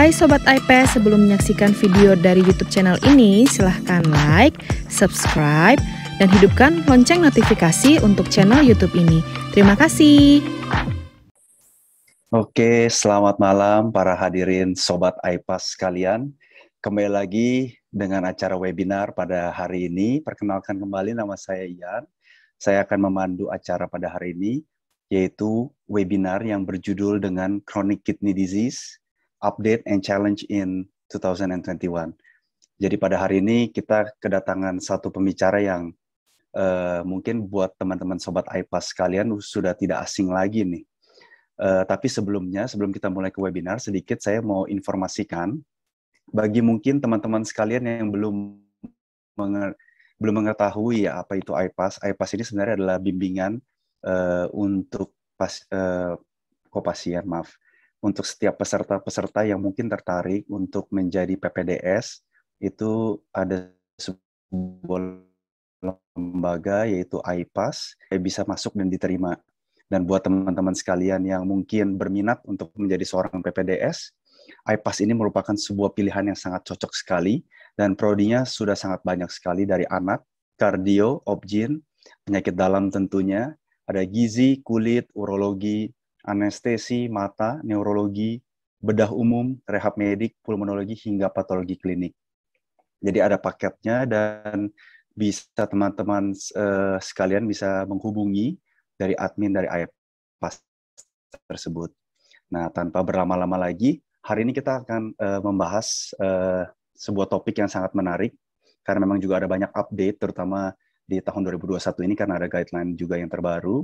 Hai Sobat iPad, sebelum menyaksikan video dari YouTube channel ini, silahkan like, subscribe, dan hidupkan lonceng notifikasi untuk channel YouTube ini. Terima kasih. Oke, selamat malam para hadirin Sobat iPAS sekalian. Kembali lagi dengan acara webinar pada hari ini. Perkenalkan kembali nama saya Ian. Saya akan memandu acara pada hari ini, yaitu webinar yang berjudul dengan Chronic Kidney Disease, update and challenge in 2021. Jadi pada hari ini kita kedatangan satu pembicara yang uh, mungkin buat teman-teman sobat IPAS kalian sudah tidak asing lagi nih. Uh, tapi sebelumnya, sebelum kita mulai ke webinar, sedikit saya mau informasikan bagi mungkin teman-teman sekalian yang belum menger belum mengetahui ya apa itu IPAS. IPAS ini sebenarnya adalah bimbingan uh, untuk pas, uh, kopasian, maaf untuk setiap peserta-peserta yang mungkin tertarik untuk menjadi PPDS itu ada sebuah lembaga yaitu IPAS yang bisa masuk dan diterima. Dan buat teman-teman sekalian yang mungkin berminat untuk menjadi seorang PPDS, IPAS ini merupakan sebuah pilihan yang sangat cocok sekali dan prodinya sudah sangat banyak sekali dari anak, kardio, obgyn, penyakit dalam tentunya, ada gizi, kulit, urologi, anestesi, mata, neurologi, bedah umum, rehab medik, pulmonologi, hingga patologi klinik. Jadi ada paketnya dan bisa teman-teman uh, sekalian bisa menghubungi dari admin dari pas tersebut. Nah, tanpa berlama-lama lagi, hari ini kita akan uh, membahas uh, sebuah topik yang sangat menarik karena memang juga ada banyak update terutama di tahun 2021 ini karena ada guideline juga yang terbaru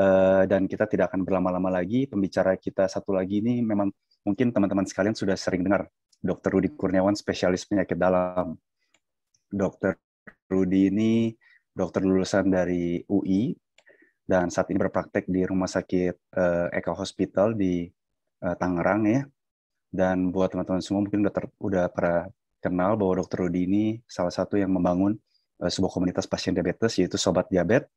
eh, dan kita tidak akan berlama-lama lagi pembicara kita satu lagi ini memang mungkin teman-teman sekalian sudah sering dengar Dr. Rudi Kurniawan spesialis penyakit dalam. Dr. Rudi ini dokter lulusan dari UI dan saat ini berpraktek di Rumah Sakit eh, Eka Hospital di eh, Tangerang ya. Dan buat teman-teman semua mungkin udah pernah kenal bahwa Dr. Rudi ini salah satu yang membangun Eh, sebuah komunitas pasien diabetes yaitu Sobat Diabetes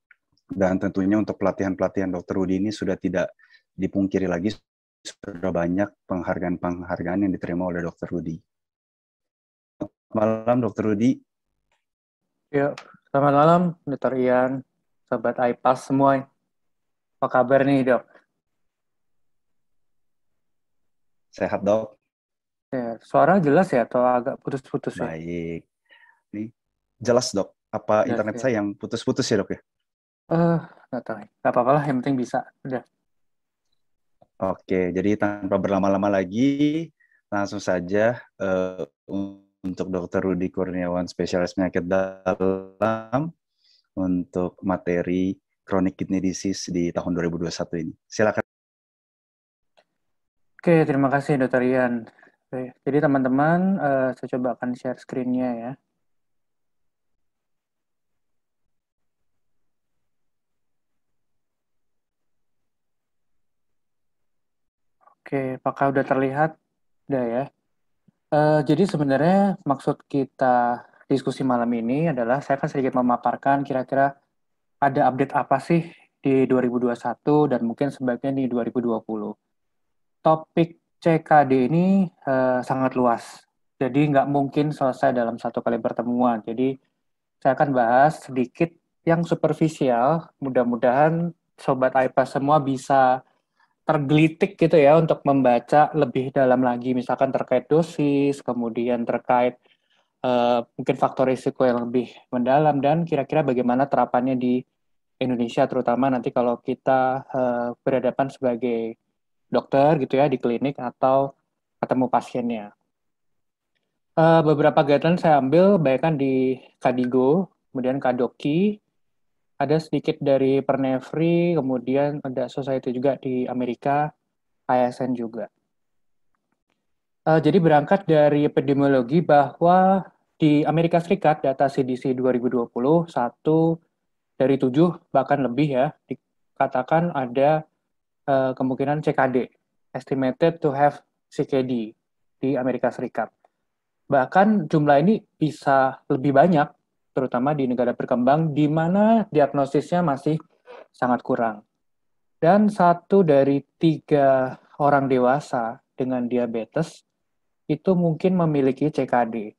dan tentunya untuk pelatihan-pelatihan Dr. Rudi ini sudah tidak dipungkiri lagi sudah banyak penghargaan-penghargaan yang diterima oleh Dr. Rudi. Malam Dr. Rudi. Ya, selamat malam Dokter Ian, Sobat AIPAS semua. Apa kabar nih dok? Sehat dok. Ya, suara jelas ya atau agak putus-putus ya? Baik. Nih, jelas dok. Apa ya, internet ya. saya yang putus-putus ya dok ya? Eh, uh, nggak tahu. Nggak apa-apa lah, yang penting bisa. Udah. Oke, jadi tanpa berlama-lama lagi, langsung saja uh, untuk Dokter Rudi Kurniawan, spesialis penyakit dalam untuk materi chronic kidney disease di tahun 2021 ini. Silakan. Oke, terima kasih Dokter Ian. Oke, jadi teman-teman, uh, saya coba akan share screen-nya ya. Oke, apakah udah terlihat? Udah ya. Uh, jadi sebenarnya maksud kita diskusi malam ini adalah saya akan sedikit memaparkan kira-kira ada update apa sih di 2021 dan mungkin sebaiknya di 2020. Topik CKD ini uh, sangat luas, jadi nggak mungkin selesai dalam satu kali pertemuan. Jadi saya akan bahas sedikit yang superficial, mudah-mudahan Sobat IPA semua bisa tergelitik gitu ya untuk membaca lebih dalam lagi misalkan terkait dosis, kemudian terkait uh, mungkin faktor risiko yang lebih mendalam dan kira-kira bagaimana terapannya di Indonesia terutama nanti kalau kita uh, berhadapan sebagai dokter gitu ya di klinik atau ketemu pasiennya. Uh, beberapa guideline saya ambil baikkan di Kadigo, kemudian Kadoki, ada sedikit dari Pernevri, kemudian ada Society juga di Amerika, ASN juga. Uh, jadi berangkat dari epidemiologi bahwa di Amerika Serikat data CDC 2020 satu dari tujuh bahkan lebih ya dikatakan ada uh, kemungkinan CKD estimated to have CKD di Amerika Serikat. Bahkan jumlah ini bisa lebih banyak terutama di negara berkembang, di mana diagnosisnya masih sangat kurang. Dan satu dari tiga orang dewasa dengan diabetes itu mungkin memiliki CKD.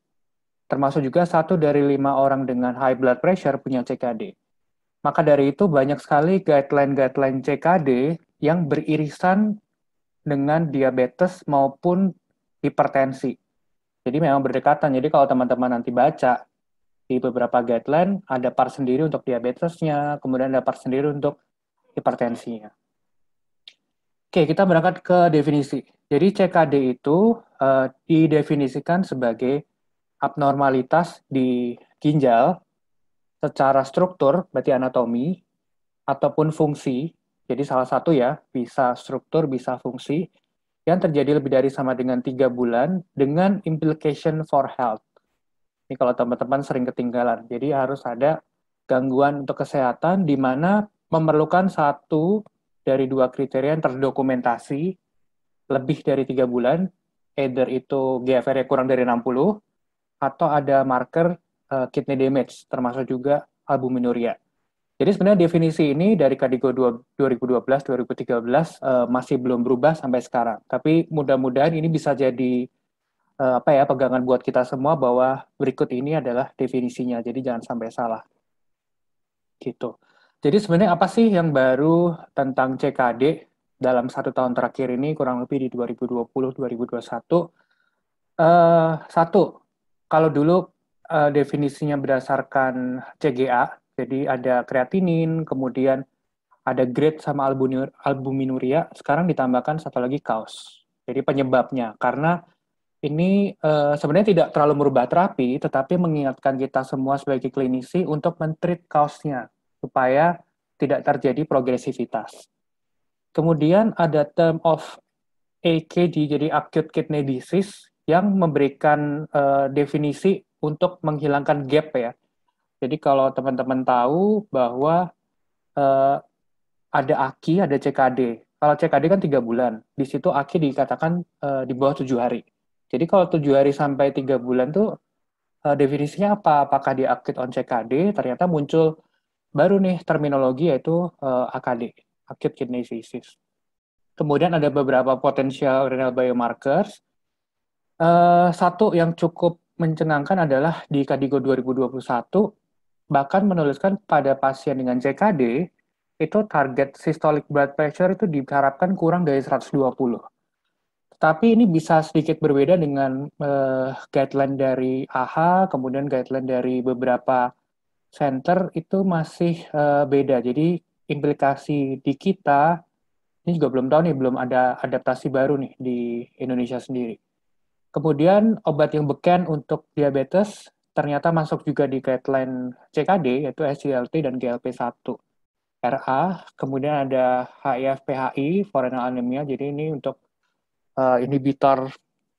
Termasuk juga satu dari lima orang dengan high blood pressure punya CKD. Maka dari itu banyak sekali guideline-guideline CKD yang beririsan dengan diabetes maupun hipertensi. Jadi memang berdekatan. Jadi kalau teman-teman nanti baca di beberapa guideline ada part sendiri untuk diabetesnya, kemudian ada part sendiri untuk hipertensinya. Oke, kita berangkat ke definisi. Jadi CKD itu uh, didefinisikan sebagai abnormalitas di ginjal secara struktur, berarti anatomi, ataupun fungsi. Jadi salah satu ya, bisa struktur, bisa fungsi, yang terjadi lebih dari sama dengan tiga bulan dengan implication for health. Ini kalau teman-teman sering ketinggalan. Jadi harus ada gangguan untuk kesehatan di mana memerlukan satu dari dua kriteria yang terdokumentasi lebih dari tiga bulan, either itu GFR-nya kurang dari 60, atau ada marker uh, kidney damage, termasuk juga albuminuria. Jadi sebenarnya definisi ini dari Kdigo 2012-2013 uh, masih belum berubah sampai sekarang. Tapi mudah-mudahan ini bisa jadi uh, apa ya pegangan buat kita semua bahwa berikut ini adalah definisinya. Jadi jangan sampai salah. Gitu. Jadi sebenarnya apa sih yang baru tentang CKD dalam satu tahun terakhir ini kurang lebih di 2020-2021? Uh, eh, satu, kalau dulu uh, definisinya berdasarkan CGA, jadi ada kreatinin, kemudian ada grade sama albuminuria, sekarang ditambahkan satu lagi kaos. Jadi penyebabnya, karena ini uh, sebenarnya tidak terlalu merubah terapi, tetapi mengingatkan kita semua sebagai klinisi untuk men mentreat kaosnya supaya tidak terjadi progresivitas. Kemudian ada term of AKD, jadi acute kidney disease, yang memberikan uh, definisi untuk menghilangkan gap ya. Jadi kalau teman-teman tahu bahwa uh, ada AKI, ada CKD. Kalau CKD kan tiga bulan, di situ AKI dikatakan uh, di bawah tujuh hari jadi kalau tujuh hari sampai tiga bulan tuh uh, definisinya apa? Apakah dia akit on CKD? Ternyata muncul baru nih terminologi yaitu uh, eh, AKD, acute kidney disease. Kemudian ada beberapa potensial renal biomarkers. Uh, satu yang cukup mencengangkan adalah di Kadigo 2021 bahkan menuliskan pada pasien dengan CKD itu target systolic blood pressure itu diharapkan kurang dari 120 tapi ini bisa sedikit berbeda dengan uh, guideline dari AHA, kemudian guideline dari beberapa center itu masih uh, beda. Jadi implikasi di kita ini juga belum tahu nih, belum ada adaptasi baru nih di Indonesia sendiri. Kemudian obat yang beken untuk diabetes ternyata masuk juga di guideline CKD yaitu SGLT dan GLP-1. RA, kemudian ada HIF PHI, foreign anemia. Jadi ini untuk uh, inhibitor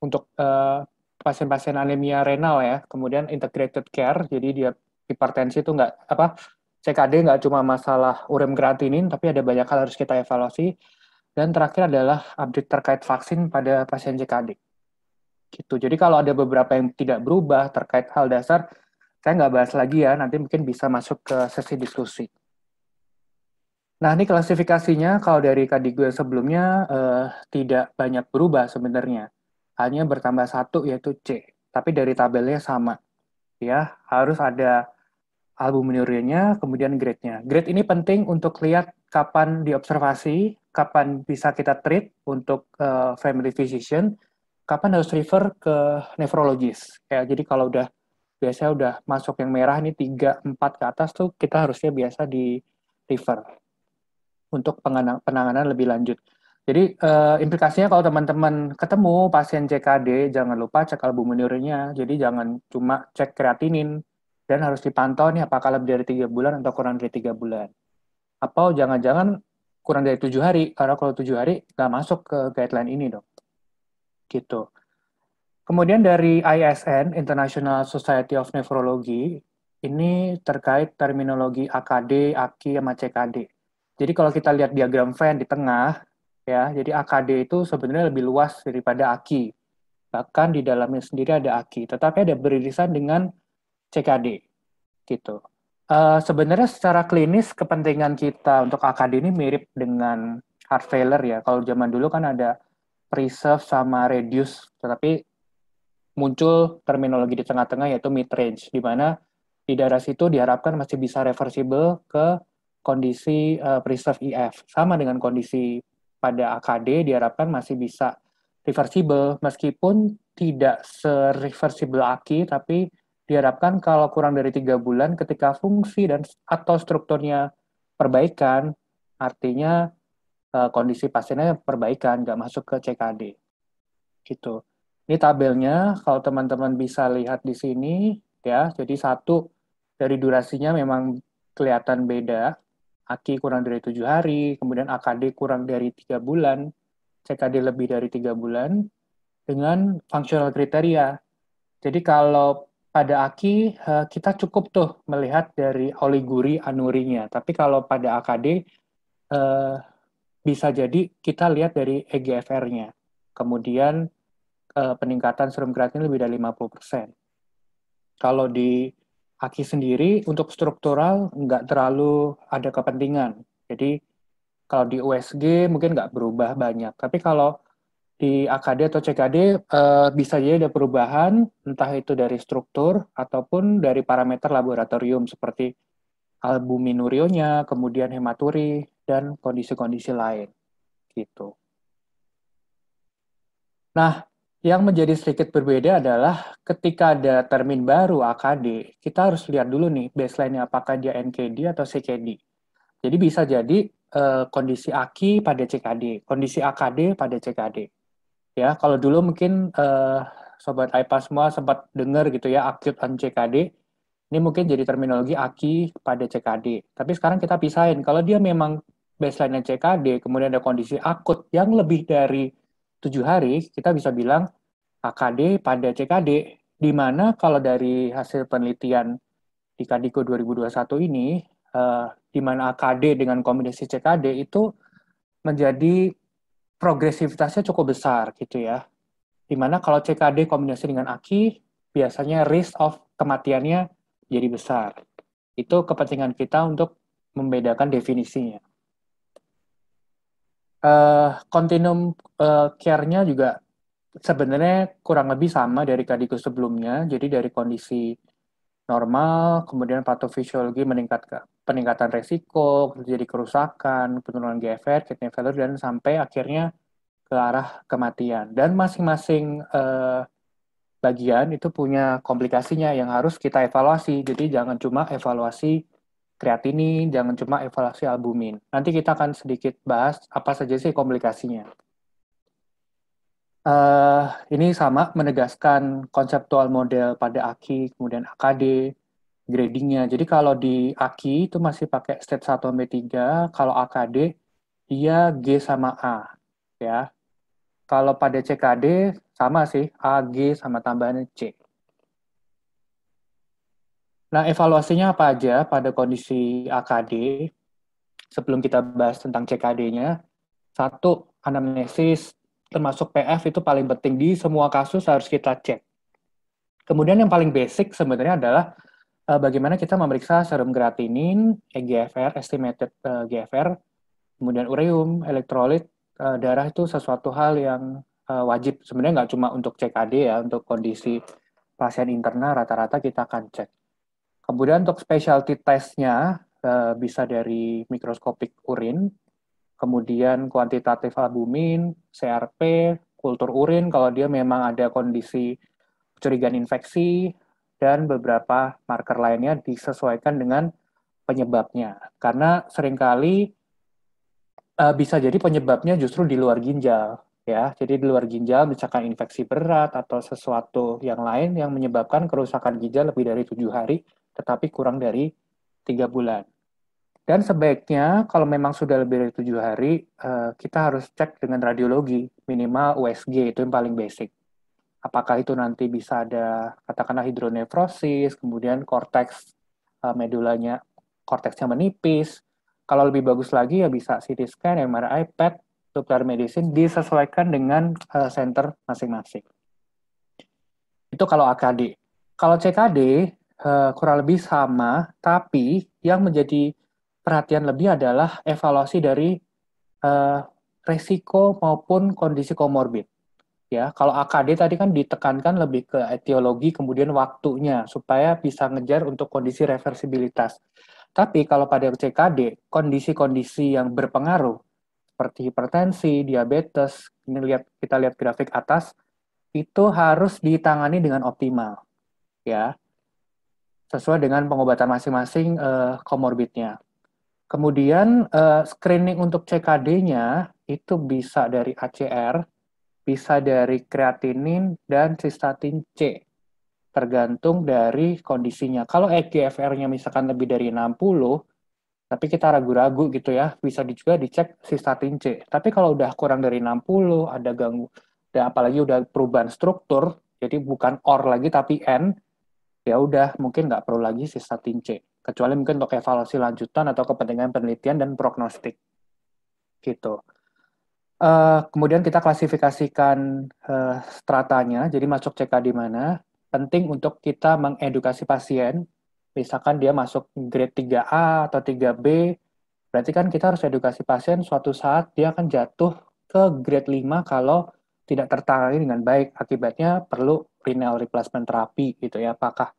untuk pasien eh, pasien-pasien anemia renal ya, kemudian integrated care, jadi dia hipertensi itu nggak apa CKD nggak cuma masalah urem kreatinin, tapi ada banyak hal harus kita evaluasi. Dan terakhir adalah update terkait vaksin pada pasien CKD. Gitu. Jadi kalau ada beberapa yang tidak berubah terkait hal dasar, saya nggak bahas lagi ya, nanti mungkin bisa masuk ke sesi diskusi. Nah, ini klasifikasinya kalau dari kategori sebelumnya eh, tidak banyak berubah sebenarnya. Hanya bertambah satu yaitu C. Tapi dari tabelnya sama. Ya, harus ada albuminurinya kemudian grade-nya. Grade ini penting untuk lihat kapan diobservasi, kapan bisa kita treat untuk eh, family physician, kapan harus refer ke nefrologis. Ya, jadi kalau udah biasanya udah masuk yang merah ini 3 4 ke atas tuh kita harusnya biasa di refer untuk penanganan lebih lanjut. Jadi uh, implikasinya kalau teman-teman ketemu pasien CKD, jangan lupa cek albuminurinya. Jadi jangan cuma cek kreatinin dan harus dipantau nih apakah lebih dari tiga bulan atau kurang dari tiga bulan. Atau jangan-jangan kurang dari tujuh hari karena kalau tujuh hari nggak masuk ke guideline ini dok. Gitu. Kemudian dari ISN International Society of Nephrology ini terkait terminologi AKD, AKI, sama CKD jadi kalau kita lihat diagram Venn di tengah, ya, jadi AKD itu sebenarnya lebih luas daripada AKI. Bahkan di dalamnya sendiri ada AKI, tetapi ada beririsan dengan CKD, gitu. Uh, sebenarnya secara klinis kepentingan kita untuk AKD ini mirip dengan heart failure ya. Kalau zaman dulu kan ada preserve sama reduce, tetapi muncul terminologi di tengah-tengah yaitu mid range di mana di daerah situ diharapkan masih bisa reversible ke kondisi uh, eh, preserve IF. Sama dengan kondisi pada AKD diharapkan masih bisa reversible meskipun tidak se-reversible AKI tapi diharapkan kalau kurang dari tiga bulan ketika fungsi dan atau strukturnya perbaikan artinya uh, kondisi pasiennya perbaikan nggak masuk ke CKD gitu ini tabelnya kalau teman-teman bisa lihat di sini ya jadi satu dari durasinya memang kelihatan beda AKI kurang dari tujuh hari, kemudian AKD kurang dari tiga bulan, CKD lebih dari tiga bulan, dengan functional kriteria. Jadi kalau pada AKI eh, kita cukup tuh melihat dari oliguri anurinya, tapi kalau pada AKD eh, bisa jadi kita lihat dari EGFR-nya. Kemudian eh, peningkatan serum kreatin lebih dari 50%. Kalau di AKI sendiri untuk struktural nggak terlalu ada kepentingan. Jadi kalau di USG mungkin nggak berubah banyak. Tapi kalau di AKD atau CKD eh, bisa jadi ada perubahan, entah itu dari struktur ataupun dari parameter laboratorium seperti albuminurionya, kemudian hematuri, dan kondisi-kondisi lain. Gitu. Nah, yang menjadi sedikit berbeda adalah ketika ada termin baru AKD, kita harus lihat dulu nih baseline-nya apakah dia NKD atau CKD. Jadi bisa jadi uh, kondisi AKI pada CKD, kondisi AKD pada CKD. Ya, kalau dulu mungkin uh, sobat IPA semua sempat dengar gitu ya acute on CKD. Ini mungkin jadi terminologi AKI pada CKD. Tapi sekarang kita pisahin kalau dia memang baseline-nya CKD, kemudian ada kondisi akut yang lebih dari tujuh hari, kita bisa bilang AKD pada CKD, di mana kalau dari hasil penelitian di Kadiko 2021 ini, eh, di mana AKD dengan kombinasi CKD itu menjadi progresivitasnya cukup besar gitu ya. di mana kalau CKD kombinasi dengan AKI, biasanya risk of kematiannya jadi besar. Itu kepentingan kita untuk membedakan definisinya. Eh, kontinum uh, care-nya juga sebenarnya kurang lebih sama dari kadikus sebelumnya. Jadi dari kondisi normal, kemudian patofisiologi meningkat ke peningkatan resiko, terjadi kerusakan, penurunan GFR, kidney failure, dan sampai akhirnya ke arah kematian. Dan masing-masing eh, bagian itu punya komplikasinya yang harus kita evaluasi. Jadi jangan cuma evaluasi kreatinin, jangan cuma evaluasi albumin. Nanti kita akan sedikit bahas apa saja sih komplikasinya. Uh, ini sama menegaskan konseptual model pada AKI, kemudian AKD, gradingnya. Jadi kalau di AKI itu masih pakai step 1 sampai 3, kalau AKD dia G sama A ya. Kalau pada CKD sama sih A G sama tambahan C. Nah, evaluasinya apa aja pada kondisi AKD? Sebelum kita bahas tentang CKD-nya, satu, anamnesis termasuk PF itu paling penting di semua kasus harus kita cek. Kemudian yang paling basic sebenarnya adalah eh, bagaimana kita memeriksa serum kreatinin, EGFR, estimated EGFR, eh, GFR, kemudian ureum, elektrolit, eh, darah itu sesuatu hal yang wajib. Sebenarnya nggak cuma untuk CKD ya, untuk kondisi pasien interna rata-rata kita akan cek. Kemudian untuk specialty testnya uh, bisa dari mikroskopik urin, kemudian kuantitatif albumin, CRP, kultur urin kalau dia memang ada kondisi kecurigaan infeksi, dan beberapa marker lainnya disesuaikan dengan penyebabnya. Karena seringkali eh, bisa jadi penyebabnya justru di luar ginjal ya. Jadi di luar ginjal misalkan infeksi berat atau sesuatu yang lain yang menyebabkan kerusakan ginjal lebih dari tujuh hari tetapi kurang dari tiga bulan. Dan sebaiknya kalau memang sudah lebih dari tujuh hari, eh, kita harus cek dengan radiologi minimal USG itu yang paling basic. Apakah itu nanti bisa ada katakanlah hidronefrosis, kemudian korteks eh, medulanya korteksnya menipis. Kalau lebih bagus lagi ya bisa CT scan, MRI, PET, nuclear medicine disesuaikan dengan eh, center masing-masing. Itu kalau AKD. Kalau CKD uh, kurang lebih sama, tapi yang menjadi perhatian lebih adalah evaluasi dari uh, resiko maupun kondisi komorbid. Ya, kalau AKD tadi kan ditekankan lebih ke etiologi kemudian waktunya supaya bisa ngejar untuk kondisi reversibilitas. Tapi kalau pada CKD, kondisi-kondisi yang berpengaruh seperti hipertensi, diabetes, ini lihat kita lihat grafik atas itu harus ditangani dengan optimal. Ya, sesuai dengan pengobatan masing-masing eh, komorbidnya. -masing, Kemudian uh, screening untuk CKD-nya itu bisa dari ACR, bisa dari kreatinin dan cistatin C, tergantung dari kondisinya. Kalau EGFR-nya misalkan lebih dari 60, tapi kita ragu-ragu gitu ya, bisa juga dicek cistatin C. Tapi kalau udah kurang dari 60, ada ganggu, dan apalagi udah perubahan struktur, jadi bukan OR lagi tapi N, ya udah mungkin nggak perlu lagi si statin C kecuali mungkin untuk evaluasi lanjutan atau kepentingan penelitian dan prognostik gitu. Uh, kemudian kita klasifikasikan uh, stratanya, jadi masuk CK di mana. Penting untuk kita mengedukasi pasien, misalkan dia masuk grade 3A atau 3B, berarti kan kita harus edukasi pasien suatu saat dia akan jatuh ke grade 5 kalau tidak tertangani dengan baik. Akibatnya perlu renal replacement terapi gitu ya, apakah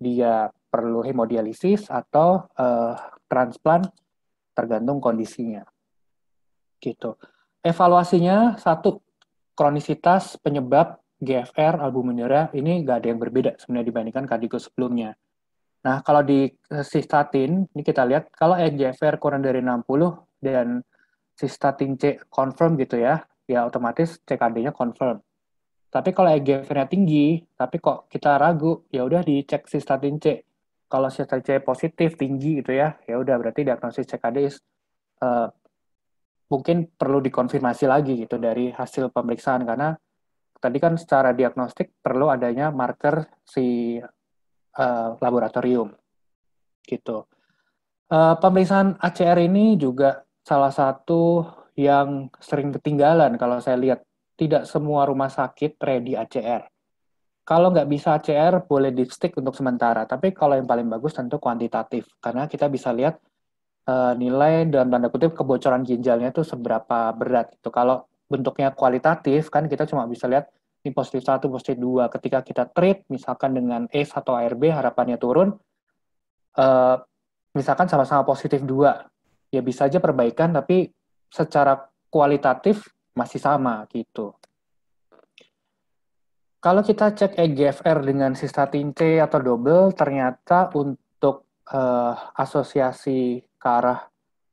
dia perlu hemodialisis atau uh, transplant tergantung kondisinya. Gitu. Evaluasinya satu kronisitas penyebab GFR albuminuria ini enggak ada yang berbeda sebenarnya dibandingkan kardigo sebelumnya. Nah, kalau di eh, sistatin, ini kita lihat kalau EGFR kurang dari 60 dan sistatin C confirm gitu ya, ya otomatis CKD-nya confirm. Tapi kalau EGFR-nya tinggi, tapi kok kita ragu, ya udah dicek si statin C. Kalau si statin C positif tinggi gitu ya, ya udah berarti diagnosis CKD uh, eh, mungkin perlu dikonfirmasi lagi gitu dari hasil pemeriksaan karena tadi kan secara diagnostik perlu adanya marker si uh, laboratorium gitu. Uh, pemeriksaan ACR ini juga salah satu yang sering ketinggalan kalau saya lihat tidak semua rumah sakit ready ACR. Kalau nggak bisa ACR, boleh dipstick untuk sementara. Tapi kalau yang paling bagus tentu kuantitatif, karena kita bisa lihat uh, nilai dan tanda kutip kebocoran ginjalnya itu seberapa berat. Itu kalau bentuknya kualitatif, kan kita cuma bisa lihat ini positif 1, positif 2. Ketika kita treat, misalkan dengan ACE atau ARB, harapannya turun, uh, misalkan sama-sama positif 2. Ya bisa aja perbaikan, tapi secara kualitatif masih sama gitu. Kalau kita cek EGFR dengan sistatin C atau double, ternyata untuk uh, asosiasi ke arah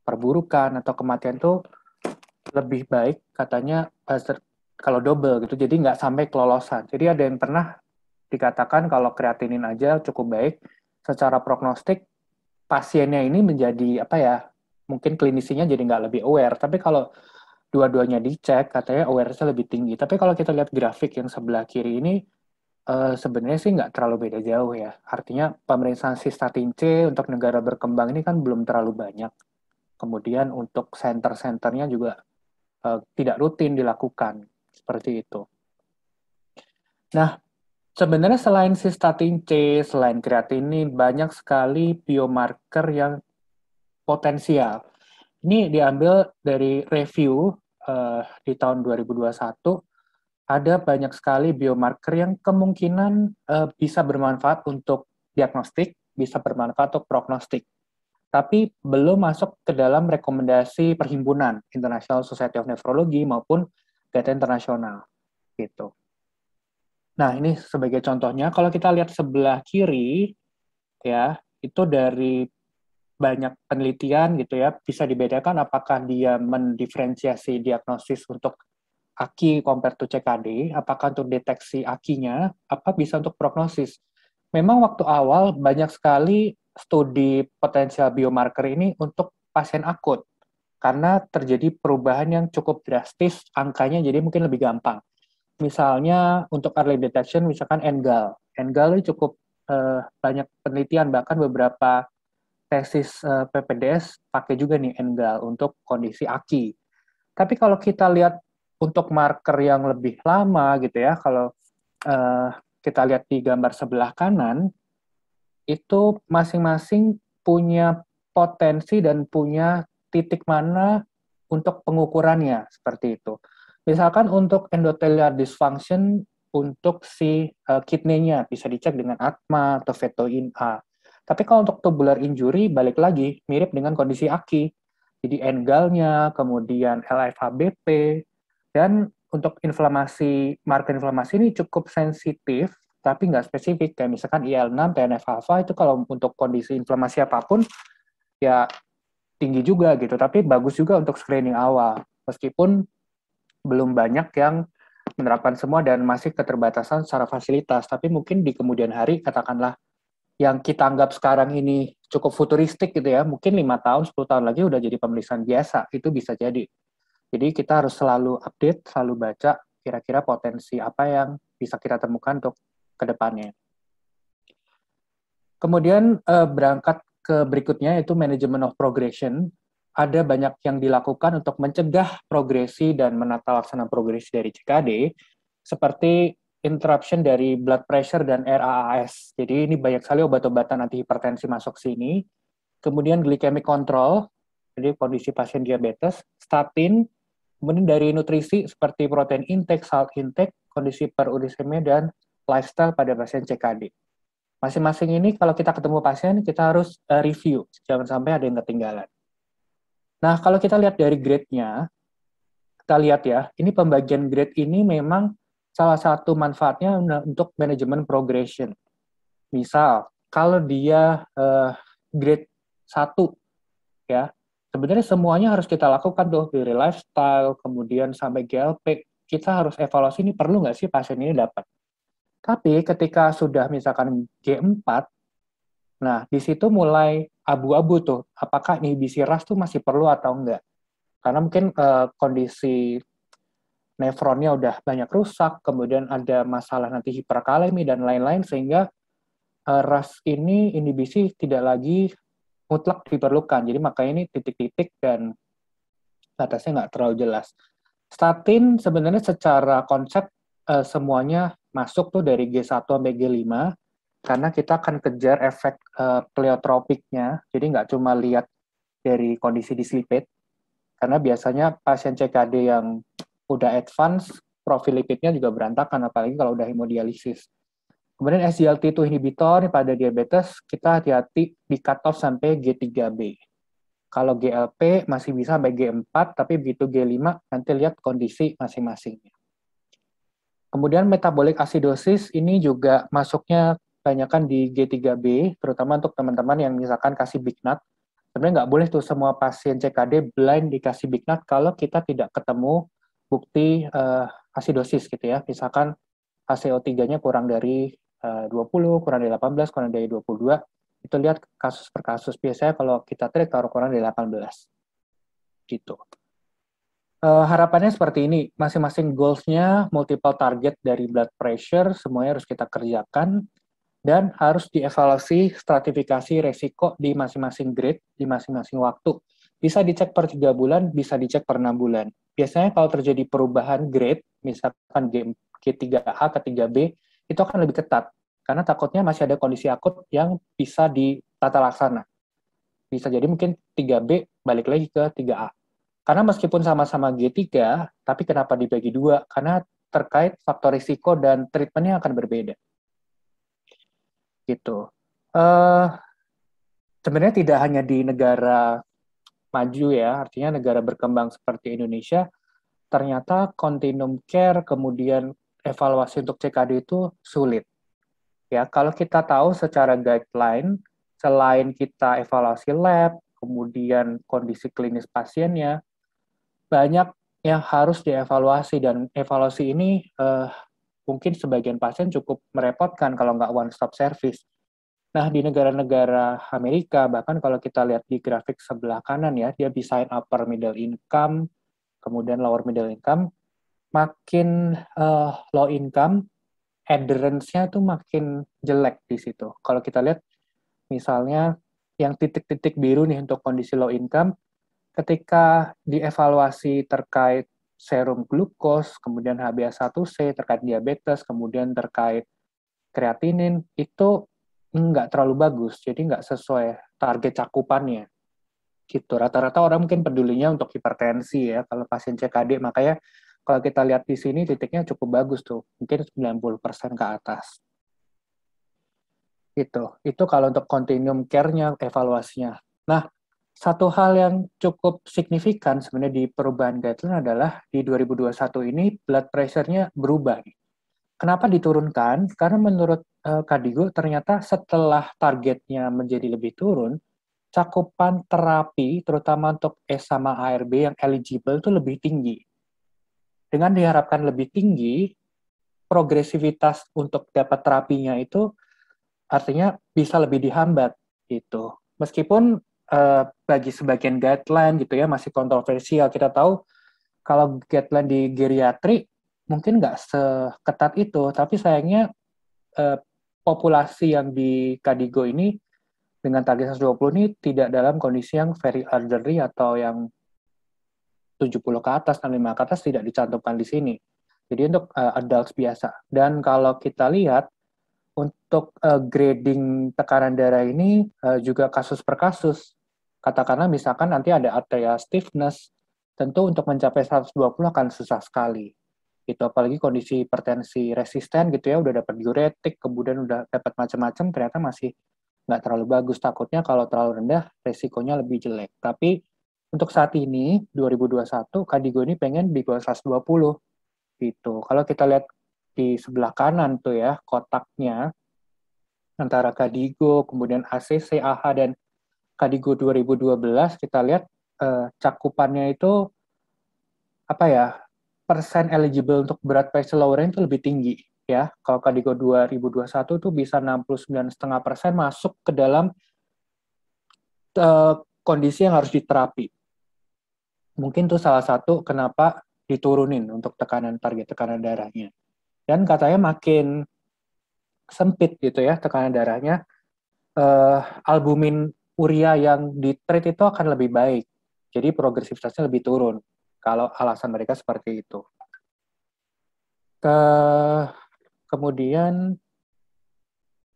perburukan atau kematian itu lebih baik katanya eh, kalau double gitu, jadi nggak sampai kelolosan. Jadi ada yang pernah dikatakan kalau kreatinin aja cukup baik, secara prognostik pasiennya ini menjadi apa ya, mungkin klinisinya jadi nggak lebih aware. Tapi kalau dua-duanya dicek katanya awareness-nya lebih tinggi. Tapi kalau kita lihat grafik yang sebelah kiri ini uh, sebenarnya sih nggak terlalu beda jauh ya. Artinya pemeriksaan sistatin C untuk negara berkembang ini kan belum terlalu banyak. Kemudian untuk center-centernya juga uh, tidak rutin dilakukan seperti itu. Nah, sebenarnya selain sistatin C, selain kreatinin, banyak sekali biomarker yang potensial ini diambil dari review uh, di tahun 2021 ada banyak sekali biomarker yang kemungkinan uh, bisa bermanfaat untuk diagnostik, bisa bermanfaat untuk prognostik. Tapi belum masuk ke dalam rekomendasi perhimpunan International Society of Nephrology maupun data internasional gitu. Nah, ini sebagai contohnya kalau kita lihat sebelah kiri ya, itu dari banyak penelitian gitu ya bisa dibedakan apakah dia mendiferensiasi diagnosis untuk AKI compare to CKD, apakah untuk deteksi akinya apa bisa untuk prognosis. Memang waktu awal banyak sekali studi potensial biomarker ini untuk pasien akut karena terjadi perubahan yang cukup drastis angkanya jadi mungkin lebih gampang. Misalnya untuk early detection misalkan NGAL. NGAL ini cukup eh, banyak penelitian bahkan beberapa tesis eh, PPDS pakai juga nih NGAL untuk kondisi aki. Tapi kalau kita lihat untuk marker yang lebih lama gitu ya, kalau uh, kita lihat di gambar sebelah kanan, itu masing-masing punya potensi dan punya titik mana untuk pengukurannya seperti itu. Misalkan untuk endothelial dysfunction untuk si uh, kidney-nya bisa dicek dengan ATMA atau fetoin A. Tapi kalau untuk tubular injury balik lagi mirip dengan kondisi aki. Jadi engalnya, kemudian LFHBP dan untuk inflamasi marker inflamasi ini cukup sensitif tapi nggak spesifik kayak misalkan IL6, TNF alpha itu kalau untuk kondisi inflamasi apapun ya tinggi juga gitu tapi bagus juga untuk screening awal meskipun belum banyak yang menerapkan semua dan masih keterbatasan secara fasilitas tapi mungkin di kemudian hari katakanlah yang kita anggap sekarang ini cukup futuristik gitu ya, mungkin lima tahun, 10 tahun lagi udah jadi pemeriksaan biasa, itu bisa jadi. Jadi kita harus selalu update, selalu baca kira-kira potensi apa yang bisa kita temukan untuk kedepannya. Kemudian eh, berangkat ke berikutnya yaitu manajemen of progression. Ada banyak yang dilakukan untuk mencegah progresi dan menata laksana progresi dari CKD, seperti interruption dari blood pressure dan RAAS. Jadi ini banyak sekali obat-obatan anti hipertensi masuk sini. Kemudian glycemic control, jadi kondisi pasien diabetes, statin, kemudian dari nutrisi seperti protein intake, salt intake, kondisi perurisemia dan lifestyle pada pasien CKD. Masing-masing ini kalau kita ketemu pasien kita harus eh, review, jangan sampai ada yang ketinggalan. Nah, kalau kita lihat dari grade-nya, kita lihat ya, ini pembagian grade ini memang salah satu manfaatnya untuk manajemen progression. Misal, kalau dia uh, grade 1 ya, sebenarnya semuanya harus kita lakukan tuh dari lifestyle, kemudian sampai GLP, kita harus evaluasi ini perlu nggak sih pasien ini dapat. Tapi ketika sudah misalkan G4, nah di situ mulai abu-abu tuh, apakah inhibisi ras tuh masih perlu atau enggak. Karena mungkin uh, kondisi nefronnya udah banyak rusak, kemudian ada masalah nanti hiperkalemi dan lain-lain sehingga uh, ras ini inhibisi tidak lagi mutlak diperlukan. Jadi makanya ini titik-titik dan batasnya nggak terlalu jelas. Statin sebenarnya secara konsep uh, semuanya masuk tuh dari G1 sampai G5 karena kita akan kejar efek uh, pleiotropiknya. Jadi nggak cuma lihat dari kondisi dislipid karena biasanya pasien CKD yang udah advance, profil lipidnya juga berantakan, apalagi kalau udah hemodialisis. Kemudian SGLT2 inhibitor pada diabetes, kita hati-hati di cut-off sampai G3B. Kalau GLP masih bisa sampai G4, tapi begitu G5 nanti lihat kondisi masing-masingnya. Kemudian metabolik asidosis ini juga masuknya banyakkan di G3B, terutama untuk teman-teman yang misalkan kasih big nut. Sebenarnya nggak boleh tuh semua pasien CKD blind dikasih big nut kalau kita tidak ketemu bukti uh, eh, asidosis gitu ya. Misalkan HCO3-nya kurang dari eh, uh, 20, kurang dari 18, kurang dari 22. Itu lihat kasus per kasus. Biasanya kalau kita track taruh kurang dari 18. Gitu. Uh, harapannya seperti ini, masing-masing goals-nya multiple target dari blood pressure, semuanya harus kita kerjakan, dan harus dievaluasi stratifikasi resiko di masing-masing grade, di masing-masing waktu bisa dicek per tiga bulan, bisa dicek per enam bulan. Biasanya kalau terjadi perubahan grade, misalkan game G3A ke 3B, itu akan lebih ketat. Karena takutnya masih ada kondisi akut yang bisa ditata laksana. Bisa jadi mungkin 3B balik lagi ke 3A. Karena meskipun sama-sama G3, tapi kenapa dibagi dua? Karena terkait faktor risiko dan treatmentnya akan berbeda. Gitu. Uh, sebenarnya tidak hanya di negara maju ya, artinya negara berkembang seperti Indonesia, ternyata continuum care kemudian evaluasi untuk CKD itu sulit. Ya, kalau kita tahu secara guideline, selain kita evaluasi lab, kemudian kondisi klinis pasiennya, banyak yang harus dievaluasi dan evaluasi ini eh, mungkin sebagian pasien cukup merepotkan kalau nggak one stop service. Nah, di negara-negara Amerika, bahkan kalau kita lihat di grafik sebelah kanan ya, dia desain upper middle income, kemudian lower middle income, makin uh, low income, adherence-nya tuh makin jelek di situ. Kalau kita lihat, misalnya yang titik-titik biru nih untuk kondisi low income, ketika dievaluasi terkait serum glukos, kemudian HbA1c, terkait diabetes, kemudian terkait kreatinin, itu nggak terlalu bagus, jadi nggak sesuai target cakupannya. Gitu. Rata-rata orang mungkin pedulinya untuk hipertensi ya, kalau pasien CKD, makanya kalau kita lihat di sini titiknya cukup bagus tuh, mungkin 90% ke atas. Gitu. Itu kalau untuk continuum care-nya, evaluasinya. Nah, satu hal yang cukup signifikan sebenarnya di perubahan guideline adalah di 2021 ini blood pressure-nya berubah. Kenapa diturunkan? Karena menurut Eh, Kadigo ternyata setelah targetnya menjadi lebih turun, cakupan terapi terutama untuk S sama ARB yang eligible itu lebih tinggi. Dengan diharapkan lebih tinggi, progresivitas untuk dapat terapinya itu artinya bisa lebih dihambat gitu. Meskipun eh, bagi sebagian guideline gitu ya masih kontroversial, kita tahu kalau guideline di geriatri mungkin nggak seketat itu, tapi sayangnya eh, populasi yang di Kadigo ini dengan target 120 ini tidak dalam kondisi yang very elderly atau yang 70 ke atas, 65 ke atas tidak dicantumkan di sini. Jadi untuk uh, adults biasa. Dan kalau kita lihat untuk uh, grading tekanan darah ini uh, juga kasus per kasus. Katakanlah misalkan nanti ada arteria stiffness, tentu untuk mencapai 120 akan susah sekali itu apalagi kondisi hipertensi resisten gitu ya udah dapat diuretik kemudian udah dapat macam-macam ternyata masih nggak terlalu bagus takutnya kalau terlalu rendah resikonya lebih jelek tapi untuk saat ini 2021 Kadigo ini pengen di bawah 120 gitu kalau kita lihat di sebelah kanan tuh ya kotaknya antara Kadigo kemudian ACC AH dan Kadigo 2012 kita lihat eh, cakupannya itu apa ya persen eligible untuk berat peso lowering itu lebih tinggi ya. Kalau Kadigo 2021 itu bisa 69,5 persen masuk ke dalam uh, kondisi yang harus diterapi. Mungkin itu salah satu kenapa diturunin untuk tekanan target tekanan darahnya. Dan katanya makin sempit gitu ya tekanan darahnya, uh, albumin urea yang ditreat itu akan lebih baik. Jadi progresivitasnya lebih turun kalau alasan mereka seperti itu. Ke, kemudian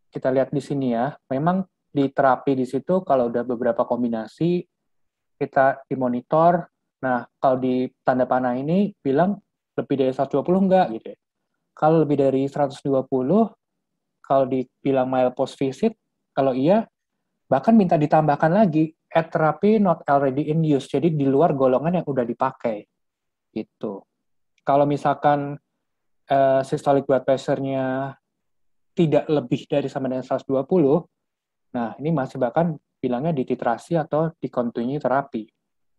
kita lihat di sini ya, memang di terapi di situ kalau udah beberapa kombinasi kita dimonitor. Nah, kalau di tanda panah ini bilang lebih dari 120 enggak gitu ya. Kalau lebih dari 120, kalau dibilang post visit, kalau iya, bahkan minta ditambahkan lagi a therapy not already in use, jadi di luar golongan yang udah dipakai. Gitu. Kalau misalkan uh, systolic blood pressure-nya tidak lebih dari sama dengan 120, nah ini masih bahkan bilangnya di titrasi atau di continue terapi.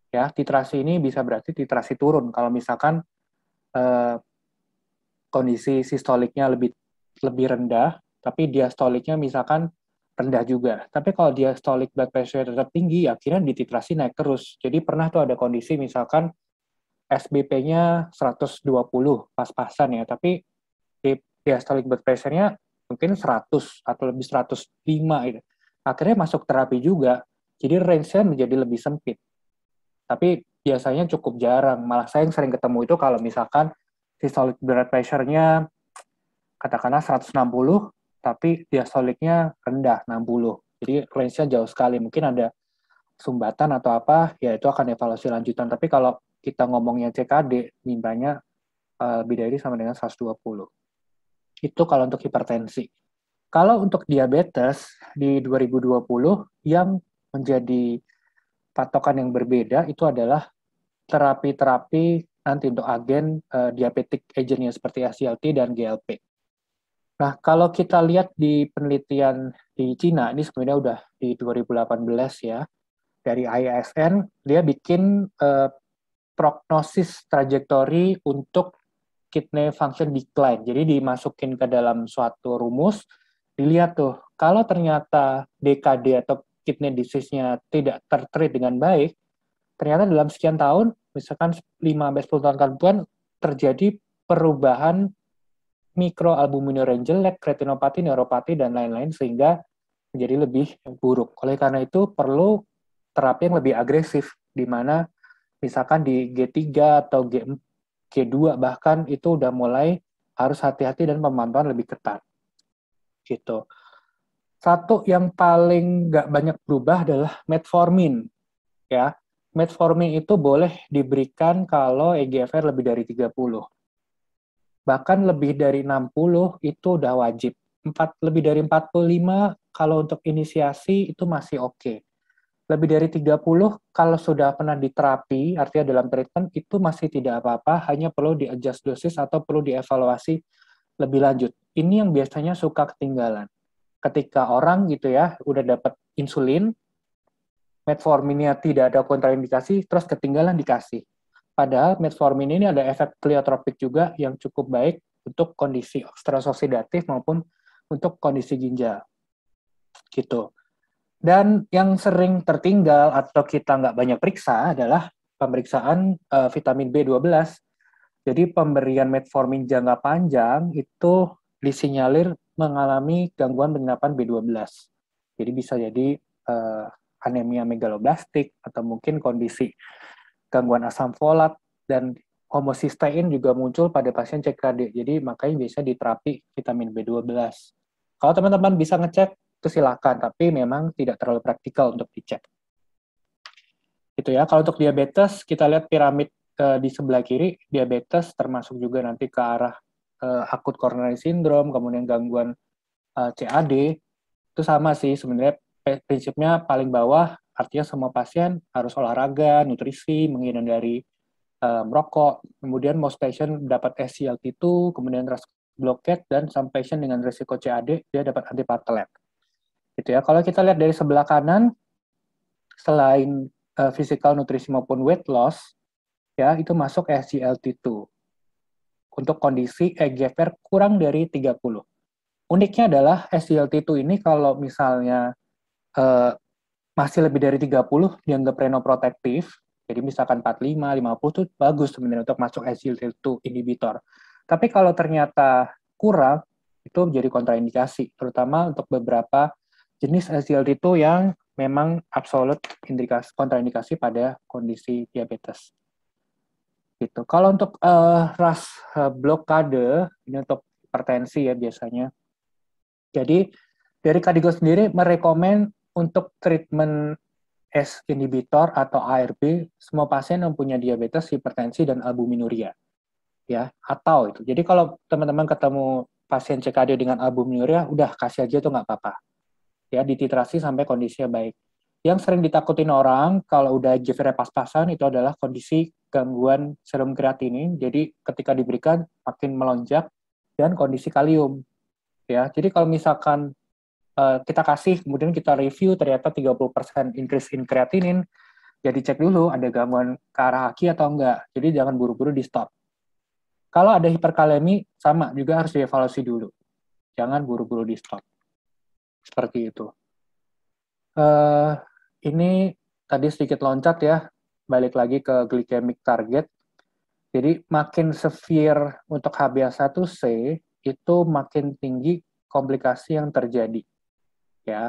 Ya, titrasi ini bisa berarti titrasi turun kalau misalkan uh, kondisi sistoliknya lebih lebih rendah, tapi diastoliknya misalkan rendah juga. Tapi kalau diastolic blood pressure tetap tinggi, akhirnya dititrasi naik terus. Jadi pernah tuh ada kondisi misalkan SBP-nya 120 pas-pasan ya, tapi diastolic blood pressure-nya mungkin 100 atau lebih 105 gitu. Akhirnya masuk terapi juga, jadi range-nya menjadi lebih sempit. Tapi biasanya cukup jarang, malah saya yang sering ketemu itu kalau misalkan systolic blood pressure-nya katakanlah 160, tapi diastoliknya rendah 60. Jadi range-nya jauh sekali. Mungkin ada sumbatan atau apa, ya itu akan evaluasi lanjutan. Tapi kalau kita ngomongnya CKD, mintanya eh, lebih dari sama dengan 120. Itu kalau untuk hipertensi. Kalau untuk diabetes di 2020 yang menjadi patokan yang berbeda itu adalah terapi-terapi nanti untuk agen uh, eh, diabetik agentnya seperti SGLT dan GLP. Nah, kalau kita lihat di penelitian di Cina, ini sebenarnya udah di 2018 ya, dari ISN, dia bikin eh, prognosis trajektori untuk kidney function decline. Jadi dimasukin ke dalam suatu rumus, dilihat tuh, kalau ternyata DKD atau kidney disease-nya tidak tertreat dengan baik, ternyata dalam sekian tahun, misalkan 5-10 tahun kemudian, terjadi perubahan mikroalbuminuria, yang jelek, retinopati, neuropati, dan lain-lain sehingga menjadi lebih buruk. Oleh karena itu perlu terapi yang lebih agresif di mana misalkan di G3 atau G, G2 bahkan itu udah mulai harus hati-hati dan pemantauan lebih ketat. Gitu. Satu yang paling nggak banyak berubah adalah metformin. Ya, metformin itu boleh diberikan kalau EGFR lebih dari 30 bahkan lebih dari 60 itu udah wajib. 4, lebih dari 45 kalau untuk inisiasi itu masih oke. Okay. Lebih dari 30 kalau sudah pernah diterapi, artinya dalam treatment itu masih tidak apa-apa, hanya perlu di-adjust dosis atau perlu dievaluasi lebih lanjut. Ini yang biasanya suka ketinggalan. Ketika orang gitu ya, udah dapat insulin, metforminnya tidak ada kontraindikasi, terus ketinggalan dikasih. Padahal metformin ini ada efek pleiotropik juga yang cukup baik untuk kondisi stres oksidatif maupun untuk kondisi ginjal. Gitu. Dan yang sering tertinggal atau kita nggak banyak periksa adalah pemeriksaan uh, vitamin B12. Jadi pemberian metformin jangka panjang itu disinyalir mengalami gangguan penyerapan B12. Jadi bisa jadi uh, anemia megaloblastik atau mungkin kondisi gangguan asam folat, dan homosistein juga muncul pada pasien CKD. Jadi makanya biasanya diterapi vitamin B12. Kalau teman-teman bisa ngecek, itu silakan, tapi memang tidak terlalu praktikal untuk dicek. Gitu ya. Kalau untuk diabetes, kita lihat piramid eh, di sebelah kiri, diabetes termasuk juga nanti ke arah eh, akut coronary syndrome, kemudian gangguan eh, CAD, itu sama sih sebenarnya prinsipnya paling bawah Artinya semua pasien harus olahraga, nutrisi, menghindari dari eh, merokok, kemudian most patient dapat SGLT2, kemudian risk blockade, dan some patient dengan risiko CAD, dia dapat antiplatelet, Gitu ya. Kalau kita lihat dari sebelah kanan, selain uh, physical nutrisi maupun weight loss, ya itu masuk SGLT2 untuk kondisi EGFR kurang dari 30. Uniknya adalah SGLT2 ini kalau misalnya uh, masih lebih dari 30 dianggap renoprotektif. Jadi misalkan 45, 50 itu bagus sebenarnya untuk masuk SGLT2 inhibitor. Tapi kalau ternyata kurang, itu menjadi kontraindikasi, terutama untuk beberapa jenis SGLT2 yang memang absolut indikasi kontraindikasi pada kondisi diabetes. Gitu. Kalau untuk uh, ras uh, blokade ini untuk hipertensi ya biasanya. Jadi dari Kadigo sendiri merekomen untuk treatment S inhibitor atau ARB, semua pasien yang punya diabetes, hipertensi, dan albuminuria. Ya, atau itu. Jadi kalau teman-teman ketemu pasien CKD dengan albuminuria, udah kasih aja itu nggak apa-apa. Ya, dititrasi sampai kondisinya baik. Yang sering ditakutin orang kalau udah igf pas-pasan itu adalah kondisi gangguan serum kreatinin. Jadi ketika diberikan makin melonjak dan kondisi kalium. Ya, jadi kalau misalkan Eh, kita kasih kemudian kita review ternyata 30% increase in creatinine jadi cek dulu ada gangguan ke arah kaki atau enggak jadi jangan buru-buru di stop kalau ada hiperkalemi sama juga harus dievaluasi dulu jangan buru-buru di stop seperti itu uh, ini tadi sedikit loncat ya balik lagi ke glycemic target jadi makin severe untuk HbA1c itu makin tinggi komplikasi yang terjadi ya.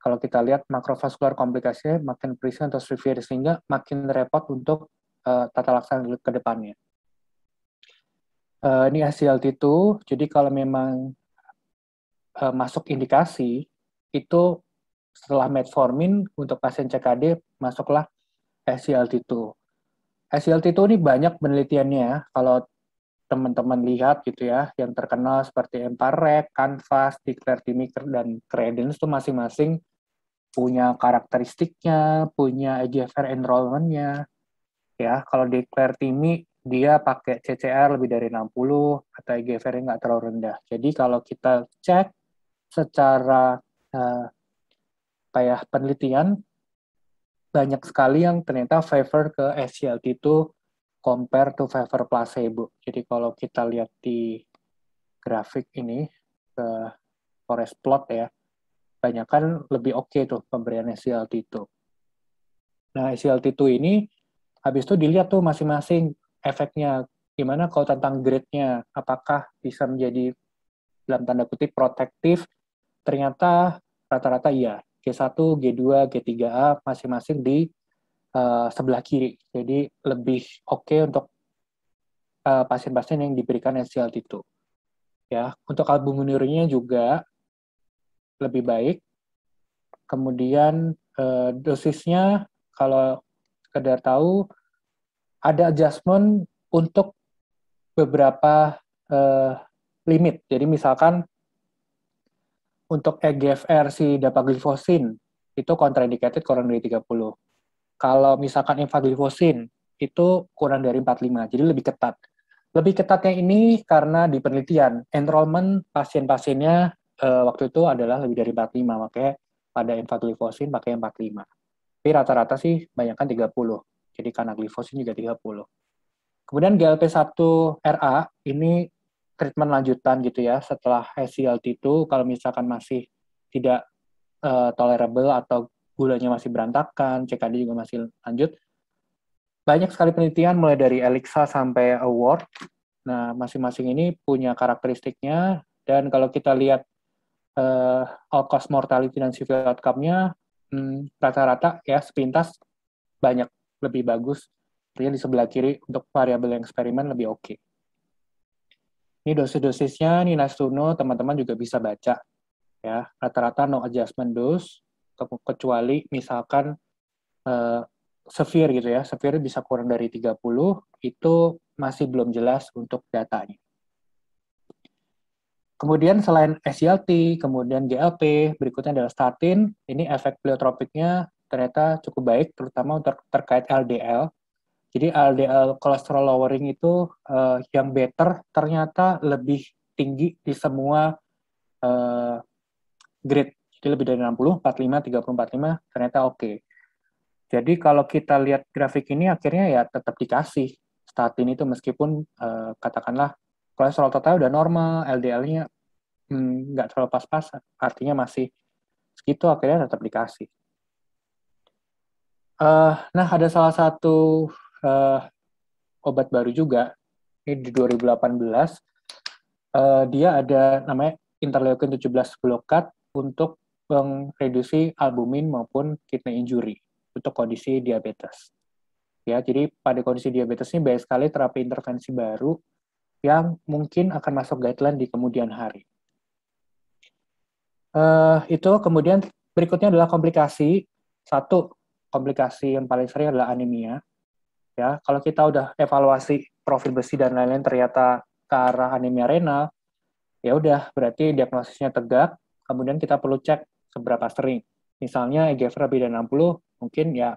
Kalau kita lihat makrovaskular komplikasinya makin present atau severe sehingga makin repot untuk uh, tata laksana ke depannya. Uh, ini SDLT itu, jadi kalau memang uh, masuk indikasi itu setelah metformin untuk pasien CKD masuklah SCLT2. SCLT2 ini banyak penelitiannya. Ya. Kalau teman-teman lihat gitu ya, yang terkenal seperti Emparek, Canvas, Declare Timiker, dan Credence itu masing-masing punya karakteristiknya, punya EGFR enrollment-nya. Ya, kalau Declare Timi dia pakai CCR lebih dari 60 atau EGFR nggak terlalu rendah. Jadi kalau kita cek secara uh, kayak penelitian banyak sekali yang ternyata favor ke SCLT itu compare to favor placebo. Jadi kalau kita lihat di grafik ini ke forest plot ya, banyak kan lebih oke okay tuh pemberian SGLT2. Nah, SGLT2 ini habis itu dilihat tuh masing-masing efeknya gimana kalau tentang grade-nya, apakah bisa menjadi dalam tanda kutip protektif? Ternyata rata-rata iya. G1, G2, G3A masing-masing di Eh, sebelah kiri. Jadi lebih oke okay untuk eh, pasien-pasien uh, yang diberikan SGLT2. Ya, untuk albuminurinya juga lebih baik. Kemudian uh, dosisnya kalau sekedar tahu ada adjustment untuk beberapa uh, limit. Jadi misalkan untuk EGFR si dapaglifosin itu contraindicated kurang dari 30. Kalau misalkan infaglifosin itu kurang dari 45, jadi lebih ketat. Lebih ketatnya ini karena di penelitian enrollment pasien-pasiennya e, waktu itu adalah lebih dari 45, makanya pada infaglifosin pakai 45. Tapi rata-rata sih banyakkan 30. Jadi karena glifosin juga 30. Kemudian GLP-1 RA ini treatment lanjutan gitu ya setelah sglt itu kalau misalkan masih tidak uh, tolerable atau gulanya masih berantakan, CKD juga masih lanjut. Banyak sekali penelitian mulai dari Elixa sampai Award. Nah, masing-masing ini punya karakteristiknya dan kalau kita lihat uh, all cause mortality dan civil outcome-nya hmm, rata-rata ya sepintas banyak lebih bagus artinya di sebelah kiri untuk variabel yang eksperimen lebih oke. Okay. Ini dosis-dosisnya ini Suno teman-teman juga bisa baca ya rata-rata no adjustment dose kecuali misalkan uh, eh, severe gitu ya, severe bisa kurang dari 30, itu masih belum jelas untuk datanya. Kemudian selain SGLT, kemudian GLP, berikutnya adalah statin, ini efek pleiotropiknya ternyata cukup baik, terutama untuk terkait LDL. Jadi LDL cholesterol lowering itu uh, yang better ternyata lebih tinggi di semua uh, grade jadi lebih dari 60, 45, 30, 45 ternyata oke. Okay. Jadi kalau kita lihat grafik ini akhirnya ya tetap dikasih statin itu meskipun eh, katakanlah kolesterol total udah normal, LDL-nya hmm, nggak hmm, terlalu pas pas artinya masih segitu akhirnya tetap dikasih. Uh, nah ada salah satu uh, obat baru juga ini di 2018 uh, eh, dia ada namanya interleukin 17 blokat untuk mengreduksi albumin maupun kidney injury untuk kondisi diabetes. Ya, jadi pada kondisi diabetes ini banyak sekali terapi intervensi baru yang mungkin akan masuk guideline di kemudian hari. Uh, itu kemudian berikutnya adalah komplikasi. Satu, komplikasi yang paling sering adalah anemia. Ya, kalau kita udah evaluasi profil besi dan lain-lain ternyata ke arah anemia renal, ya udah berarti diagnosisnya tegak. Kemudian kita perlu cek seberapa sering. Misalnya EGFR dari 60, mungkin ya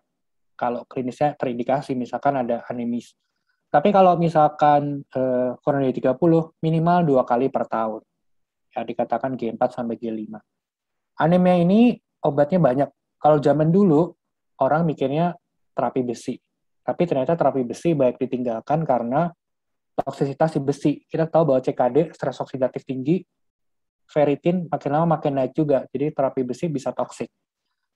kalau klinisnya terindikasi, misalkan ada anemis. Tapi kalau misalkan eh, kurang dari 30, minimal dua kali per tahun. Ya, dikatakan G4 sampai G5. Anemia ini obatnya banyak. Kalau zaman dulu, orang mikirnya terapi besi. Tapi ternyata terapi besi baik ditinggalkan karena toksisitas di besi. Kita tahu bahwa CKD, stres oksidatif tinggi, ferritin makin lama makin naik juga. Jadi terapi besi bisa toksik.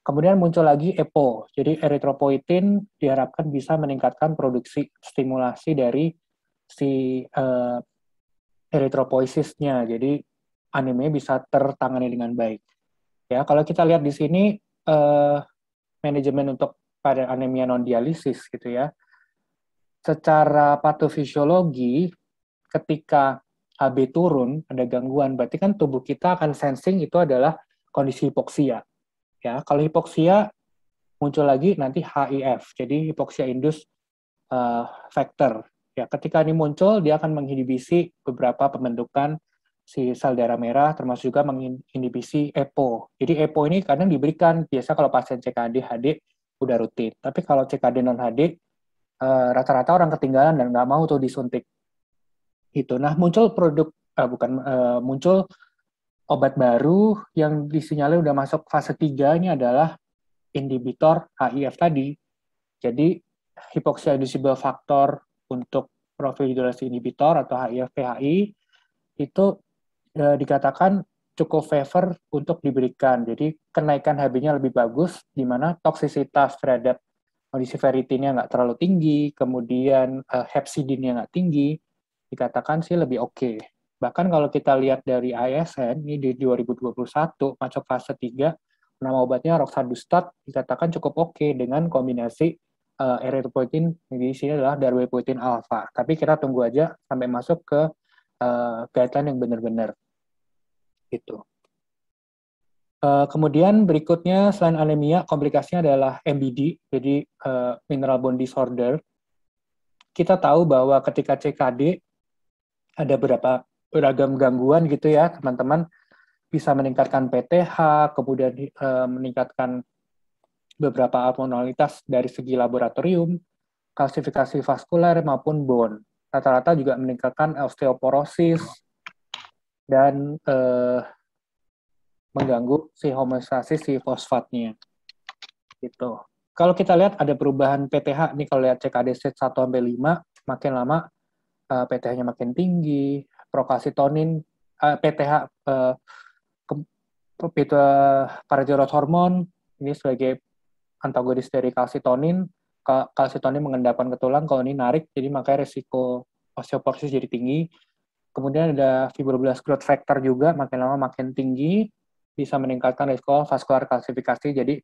Kemudian muncul lagi EPO, jadi eritropoietin diharapkan bisa meningkatkan produksi stimulasi dari si uh, eritropoisisnya, jadi anemia bisa tertangani dengan baik. Ya, kalau kita lihat di sini uh, manajemen untuk pada anemia non dialisis gitu ya, secara patofisiologi ketika AB turun, ada gangguan, berarti kan tubuh kita akan sensing itu adalah kondisi hipoksia. Ya, kalau hipoksia muncul lagi nanti HIF, jadi hipoksia indus uh, eh, factor. Ya, ketika ini muncul dia akan menghibisi beberapa pembentukan si sel darah merah, termasuk juga menginhibisi EPO. Jadi EPO ini kadang diberikan biasa kalau pasien CKD HD udah rutin, tapi kalau CKD non HD eh, rata-rata orang ketinggalan dan nggak mau tuh disuntik itu. Nah, muncul produk uh, bukan uh, muncul obat baru yang disinyalir udah masuk fase 3 ini adalah inhibitor HIF tadi. Jadi hipoksia inducible faktor untuk profil profilidolasi inhibitor atau HIF PHI itu e, dikatakan cukup favor untuk diberikan. Jadi kenaikan HB-nya lebih bagus di mana toksisitas terhadap kondisi ferritinnya nggak terlalu tinggi, kemudian e, hepsidinnya nggak tinggi, dikatakan sih lebih oke. Okay. Bahkan kalau kita lihat dari ASN, ini di 2021, masuk fase 3, nama obatnya roxadustat dikatakan cukup oke okay dengan kombinasi uh, erythropoietin di sini adalah darbepoietin alfa. Tapi kita tunggu aja sampai masuk ke uh, guideline yang benar-benar gitu. Uh, kemudian berikutnya selain anemia, komplikasinya adalah MBD, jadi uh, mineral bone disorder. Kita tahu bahwa ketika CKD ada beberapa beragam gangguan gitu ya teman-teman bisa meningkatkan PTH kemudian e, meningkatkan beberapa abnormalitas dari segi laboratorium kalsifikasi vaskular maupun bone rata-rata juga meningkatkan osteoporosis dan e, mengganggu si homeostasis si fosfatnya gitu kalau kita lihat ada perubahan PTH nih kalau lihat CKD set 1 sampai 5 makin lama Eh, PTH-nya makin tinggi, prokalsitonin, uh, eh, PTH, uh, eh, paratiroid hormon, ini sebagai antagonis dari kalsitonin, kalsitonin mengendapkan ke tulang, kalau ini narik, jadi makanya resiko osteoporosis jadi tinggi. Kemudian ada fibroblast growth factor juga, makin lama makin tinggi, bisa meningkatkan risiko vaskular kalsifikasi, jadi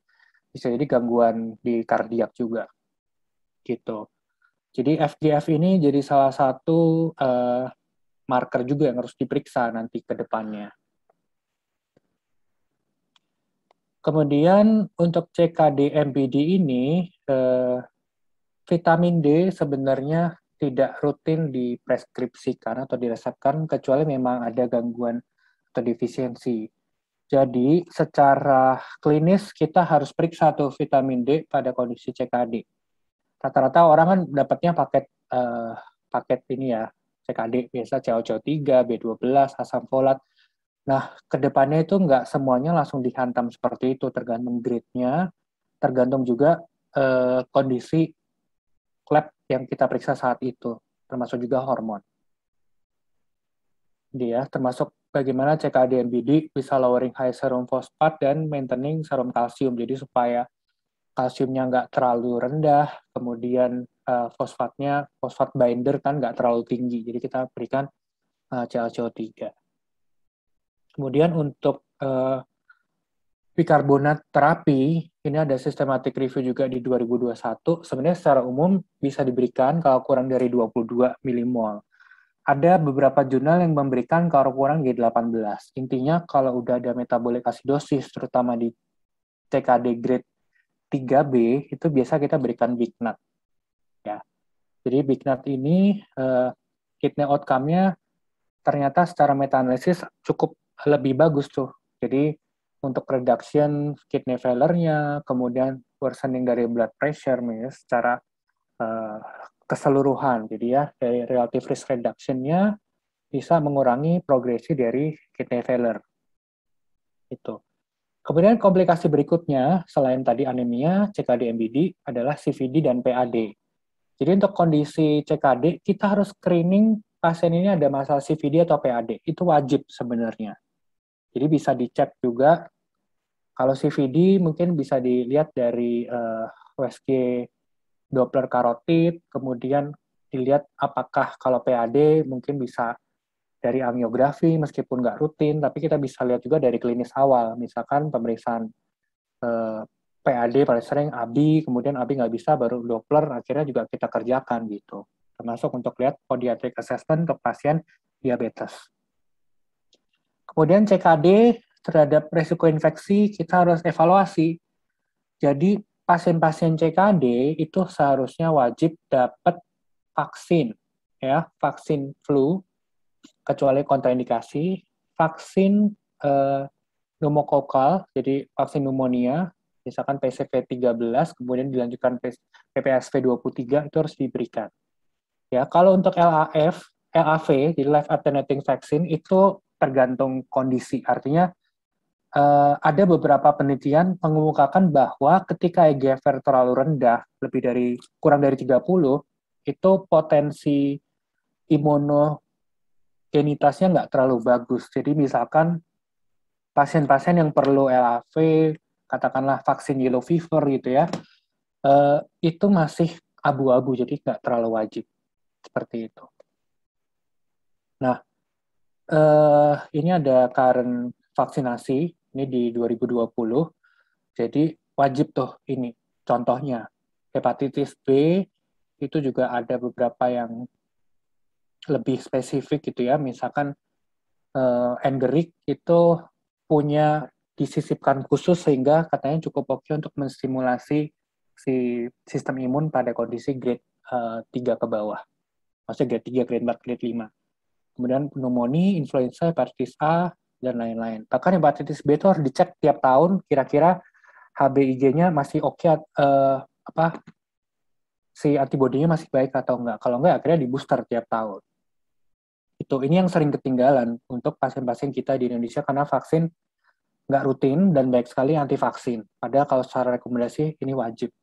bisa jadi gangguan di kardiak juga. Gitu jadi FGF ini jadi salah satu uh, marker juga yang harus diperiksa nanti ke depannya. Kemudian untuk CKD-MBD ini, eh, vitamin D sebenarnya tidak rutin dipreskripsikan atau diresepkan kecuali memang ada gangguan atau defisiensi. Jadi secara klinis kita harus periksa tuh vitamin D pada kondisi CKD rata-rata orang kan dapatnya paket uh, paket ini ya CKD biasa COCO3, B12, asam folat. Nah, kedepannya itu nggak semuanya langsung dihantam seperti itu, tergantung grade-nya, tergantung juga uh, kondisi lab yang kita periksa saat itu, termasuk juga hormon. Dia ya, termasuk bagaimana CKD-MBD bisa lowering high serum fosfat dan maintaining serum kalsium, jadi supaya kalsiumnya nggak terlalu rendah, kemudian uh, fosfatnya, fosfat binder kan nggak terlalu tinggi, jadi kita berikan uh, eh, ClCO3. Kemudian untuk uh, bikarbonat terapi, ini ada systematic review juga di 2021, sebenarnya secara umum bisa diberikan kalau kurang dari 22 milimol. Ada beberapa jurnal yang memberikan kalau kurang G18. Intinya kalau udah ada metabolik dosis, terutama di TKD grade 3B itu biasa kita berikan big nut. Ya. Jadi big nut ini uh, eh, kitnya outcome-nya ternyata secara meta-analisis cukup lebih bagus tuh. Jadi untuk reduction kidney failure-nya, kemudian worsening dari blood pressure misalnya secara uh, keseluruhan. Jadi ya dari relative risk reduction-nya bisa mengurangi progresi dari kidney failure. Itu. Kemudian komplikasi berikutnya selain tadi anemia, CKD-MBD adalah CVD dan PAD. Jadi untuk kondisi CKD kita harus screening pasien ini ada masalah CVD atau PAD. Itu wajib sebenarnya. Jadi bisa dicek juga. Kalau CVD mungkin bisa dilihat dari uh, eh, USG Doppler karotid, kemudian dilihat apakah kalau PAD mungkin bisa dari angiografi, meskipun nggak rutin, tapi kita bisa lihat juga dari klinis awal, misalkan pemeriksaan eh, PAD paling sering ABI, kemudian ABI nggak bisa, baru Doppler, akhirnya juga kita kerjakan gitu, termasuk untuk lihat podiatric assessment ke pasien diabetes. Kemudian CKD terhadap resiko infeksi kita harus evaluasi. Jadi pasien-pasien CKD itu seharusnya wajib dapat vaksin ya vaksin flu kecuali kontraindikasi vaksin eh, pneumokokal, jadi vaksin pneumonia, misalkan PCV 13, kemudian dilanjutkan PPSV 23 itu harus diberikan. Ya, kalau untuk LAF, LAV, jadi Life Alternating Vaccine itu tergantung kondisi. Artinya eh, ada beberapa penelitian mengemukakan bahwa ketika EGFR terlalu rendah, lebih dari kurang dari 30, itu potensi imuno Genitasnya nggak terlalu bagus. Jadi misalkan pasien-pasien yang perlu LAV, katakanlah vaksin yellow fever gitu ya, eh, itu masih abu-abu, jadi nggak terlalu wajib. Seperti itu. Nah, eh, ini ada current vaksinasi, ini di 2020, jadi wajib tuh ini contohnya. Hepatitis B itu juga ada beberapa yang lebih spesifik gitu ya, misalkan uh, eh, Engerik itu punya disisipkan khusus sehingga katanya cukup oke untuk menstimulasi si sistem imun pada kondisi grade uh, eh, 3 ke bawah. Maksudnya grade 3, grade 4, grade 5. Kemudian pneumonia, influenza, hepatitis A, dan lain-lain. Bahkan hepatitis B itu harus dicek tiap tahun kira-kira HBIG-nya masih oke okay, uh, eh, apa si antibodinya masih baik atau enggak. Kalau enggak akhirnya di booster tiap tahun. Itu ini yang sering ketinggalan untuk pasien-pasien kita di Indonesia karena vaksin nggak rutin dan baik sekali anti vaksin. Padahal kalau secara rekomendasi ini wajib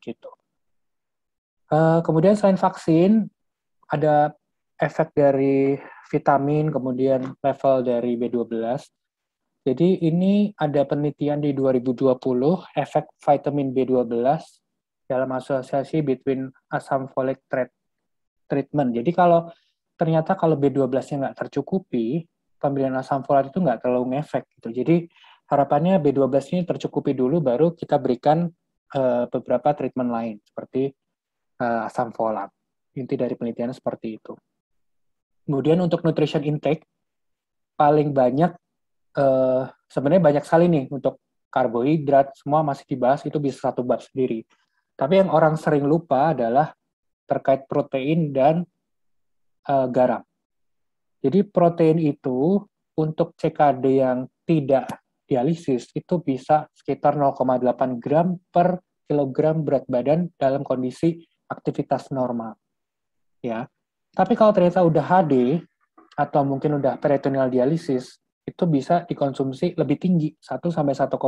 gitu. Uh, kemudian selain vaksin ada efek dari vitamin, kemudian level dari B12. Jadi ini ada penelitian di 2020 efek vitamin B12 dalam asosiasi between asam folat treatment. Jadi kalau ternyata kalau B12-nya nggak tercukupi, pemberian asam folat itu nggak terlalu ngefek gitu. Jadi harapannya B12 nya tercukupi dulu, baru kita berikan uh, beberapa treatment lain seperti uh, asam folat. Inti dari penelitian seperti itu. Kemudian untuk nutrition intake paling banyak uh, sebenarnya banyak sekali nih untuk karbohidrat semua masih dibahas itu bisa satu bab sendiri. Tapi yang orang sering lupa adalah terkait protein dan uh, garam. Jadi protein itu untuk CKD yang tidak dialisis itu bisa sekitar 0,8 gram per kilogram berat badan dalam kondisi aktivitas normal. Ya. Tapi kalau ternyata udah HD atau mungkin udah peritoneal dialisis itu bisa dikonsumsi lebih tinggi 1 sampai 1,2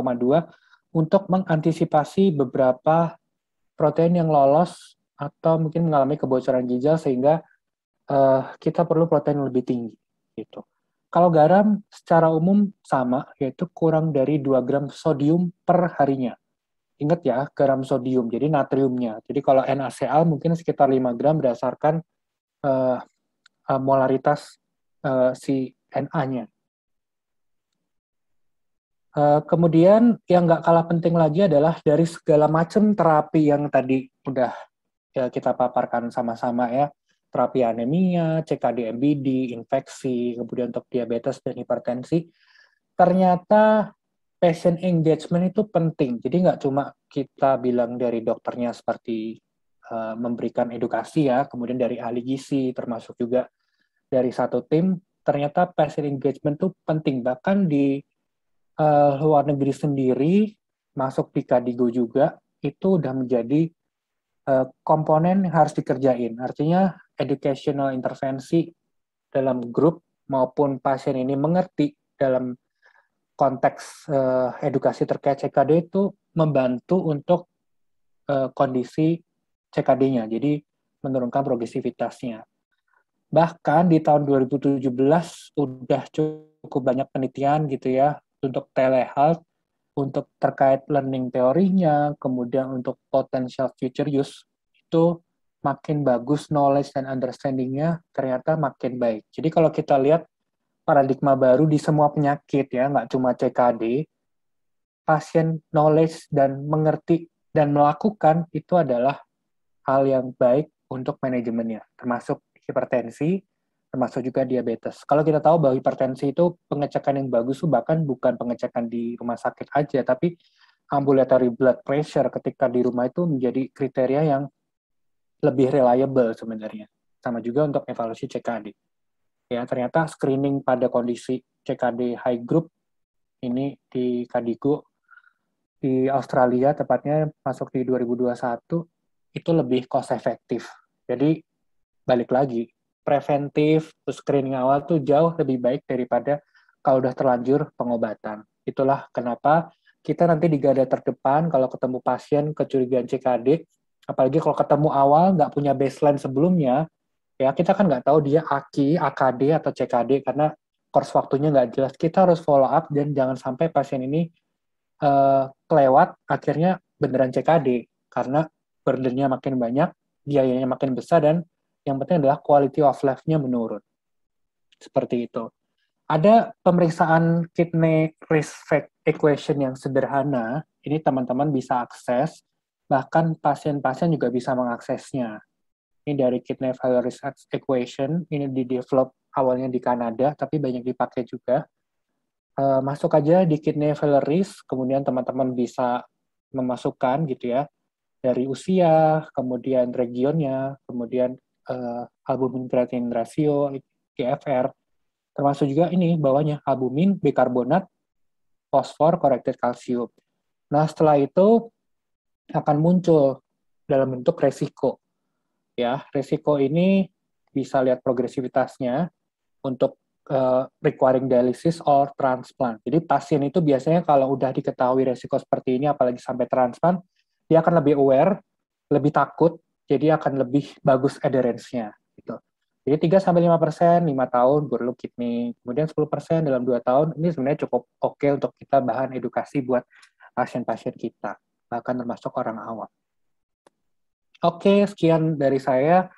untuk mengantisipasi beberapa protein yang lolos atau mungkin mengalami kebocoran ginjal sehingga uh, kita perlu protein lebih tinggi gitu. Kalau garam secara umum sama, yaitu kurang dari 2 gram sodium per harinya. Ingat ya, garam sodium, jadi natriumnya. Jadi kalau NaCl mungkin sekitar 5 gram berdasarkan uh, uh, molaritas uh, si Na-nya. Uh, kemudian yang nggak kalah penting lagi adalah dari segala macam terapi yang tadi udah ya, kita paparkan sama-sama ya terapi anemia, CKD-MBD, infeksi, kemudian untuk diabetes dan hipertensi, ternyata patient engagement itu penting. Jadi nggak cuma kita bilang dari dokternya seperti uh, memberikan edukasi ya, kemudian dari ahli gizi termasuk juga dari satu tim, ternyata patient engagement itu penting. Bahkan di uh, luar negeri sendiri, masuk di Kadigo juga, itu udah menjadi eh, komponen yang harus dikerjain. Artinya educational intervensi dalam grup maupun pasien ini mengerti dalam konteks uh, edukasi terkait CKD itu membantu untuk uh, kondisi CKD-nya, jadi menurunkan progresivitasnya. Bahkan di tahun 2017 sudah cukup banyak penelitian gitu ya untuk telehealth, untuk terkait learning teorinya, kemudian untuk potential future use itu makin bagus knowledge dan understandingnya ternyata makin baik. Jadi kalau kita lihat paradigma baru di semua penyakit ya, nggak cuma CKD, pasien knowledge dan mengerti dan melakukan itu adalah hal yang baik untuk manajemennya, termasuk hipertensi, termasuk juga diabetes. Kalau kita tahu bahwa hipertensi itu pengecekan yang bagus bahkan bukan pengecekan di rumah sakit aja, tapi ambulatory blood pressure ketika di rumah itu menjadi kriteria yang lebih reliable sebenarnya. Sama juga untuk evaluasi CKD. Ya, ternyata screening pada kondisi CKD high group ini di Kadiku, di Australia tepatnya masuk di 2021 itu lebih cost efektif. Jadi balik lagi preventif terus screening awal tuh jauh lebih baik daripada kalau udah terlanjur pengobatan. Itulah kenapa kita nanti di garda terdepan kalau ketemu pasien kecurigaan CKD apalagi kalau ketemu awal nggak punya baseline sebelumnya ya kita kan nggak tahu dia aki AKD atau CKD karena course waktunya nggak jelas kita harus follow up dan jangan sampai pasien ini uh, kelewat akhirnya beneran CKD karena burdennya makin banyak biayanya makin besar dan yang penting adalah quality of life-nya menurun seperti itu ada pemeriksaan kidney risk equation yang sederhana ini teman-teman bisa akses bahkan pasien-pasien juga bisa mengaksesnya. Ini dari Kidney Failure Research Equation, ini di-develop awalnya di Kanada, tapi banyak dipakai juga. Eh, masuk aja di Kidney Failure Risk, kemudian teman-teman bisa memasukkan gitu ya, dari usia, kemudian regionnya, kemudian eh, albumin kreatinin rasio, GFR, termasuk juga ini bawahnya albumin, bikarbonat, fosfor, corrected calcium. Nah, setelah itu akan muncul dalam bentuk resiko. Ya, resiko ini bisa lihat progresivitasnya untuk uh, requiring dialysis or transplant. Jadi pasien itu biasanya kalau udah diketahui resiko seperti ini, apalagi sampai transplant, dia akan lebih aware, lebih takut, jadi akan lebih bagus adherence-nya. Gitu. Jadi 3 sampai 5 persen, 5 tahun perlu kidney, kemudian 10 persen dalam 2 tahun, ini sebenarnya cukup oke okay untuk kita bahan edukasi buat pasien-pasien kita bahkan termasuk orang awam. Oke, sekian dari saya.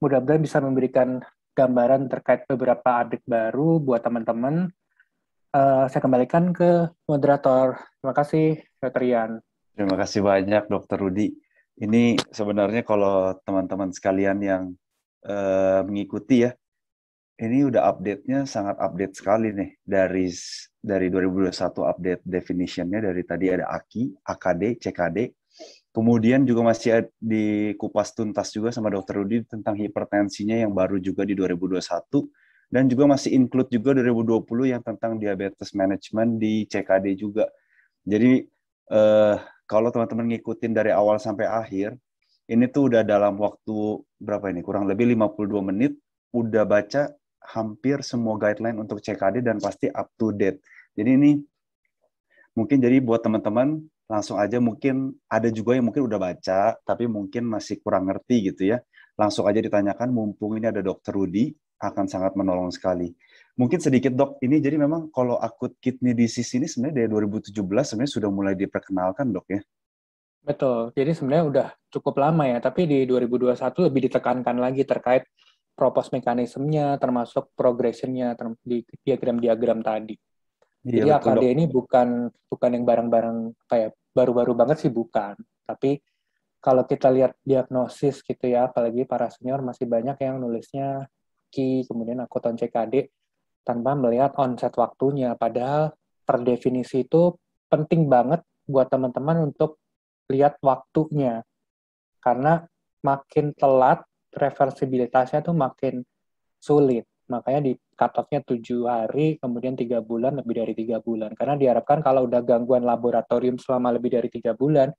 Mudah-mudahan bisa memberikan gambaran terkait beberapa update baru buat teman-teman. Uh, saya kembalikan ke moderator. Terima kasih, Dr. Ian. Terima kasih banyak, Dr. Rudi. Ini sebenarnya kalau teman-teman sekalian yang uh, mengikuti ya ini udah update-nya sangat update sekali nih dari dari 2021 update definition-nya dari tadi ada AKI, AKD, CKD. Kemudian juga masih dikupas tuntas juga sama Dr. Rudi tentang hipertensinya yang baru juga di 2021 dan juga masih include juga 2020 yang tentang diabetes management di CKD juga. Jadi eh, kalau teman-teman ngikutin dari awal sampai akhir, ini tuh udah dalam waktu berapa ini? Kurang lebih 52 menit udah baca hampir semua guideline untuk CKD dan pasti up to date. Jadi ini mungkin jadi buat teman-teman langsung aja mungkin ada juga yang mungkin udah baca tapi mungkin masih kurang ngerti gitu ya. Langsung aja ditanyakan mumpung ini ada dokter Rudi akan sangat menolong sekali. Mungkin sedikit dok, ini jadi memang kalau akut kidney disease ini sebenarnya dari 2017 sebenarnya sudah mulai diperkenalkan dok ya? Betul, jadi sebenarnya udah cukup lama ya, tapi di 2021 lebih ditekankan lagi terkait propos mekanismenya termasuk progressionnya di diagram-diagram tadi. Iya, Jadi betul. AKD ini bukan bukan yang barang-barang kayak baru-baru banget sih bukan, tapi kalau kita lihat diagnosis gitu ya, apalagi para senior masih banyak yang nulisnya Ki, kemudian aku tonton CKD tanpa melihat onset waktunya. Padahal per definisi itu penting banget buat teman-teman untuk lihat waktunya. Karena makin telat reversibilitasnya tuh makin sulit. Makanya di cut-off-nya 7 hari, kemudian tiga bulan, lebih dari tiga bulan. Karena diharapkan kalau udah gangguan laboratorium selama lebih dari tiga bulan,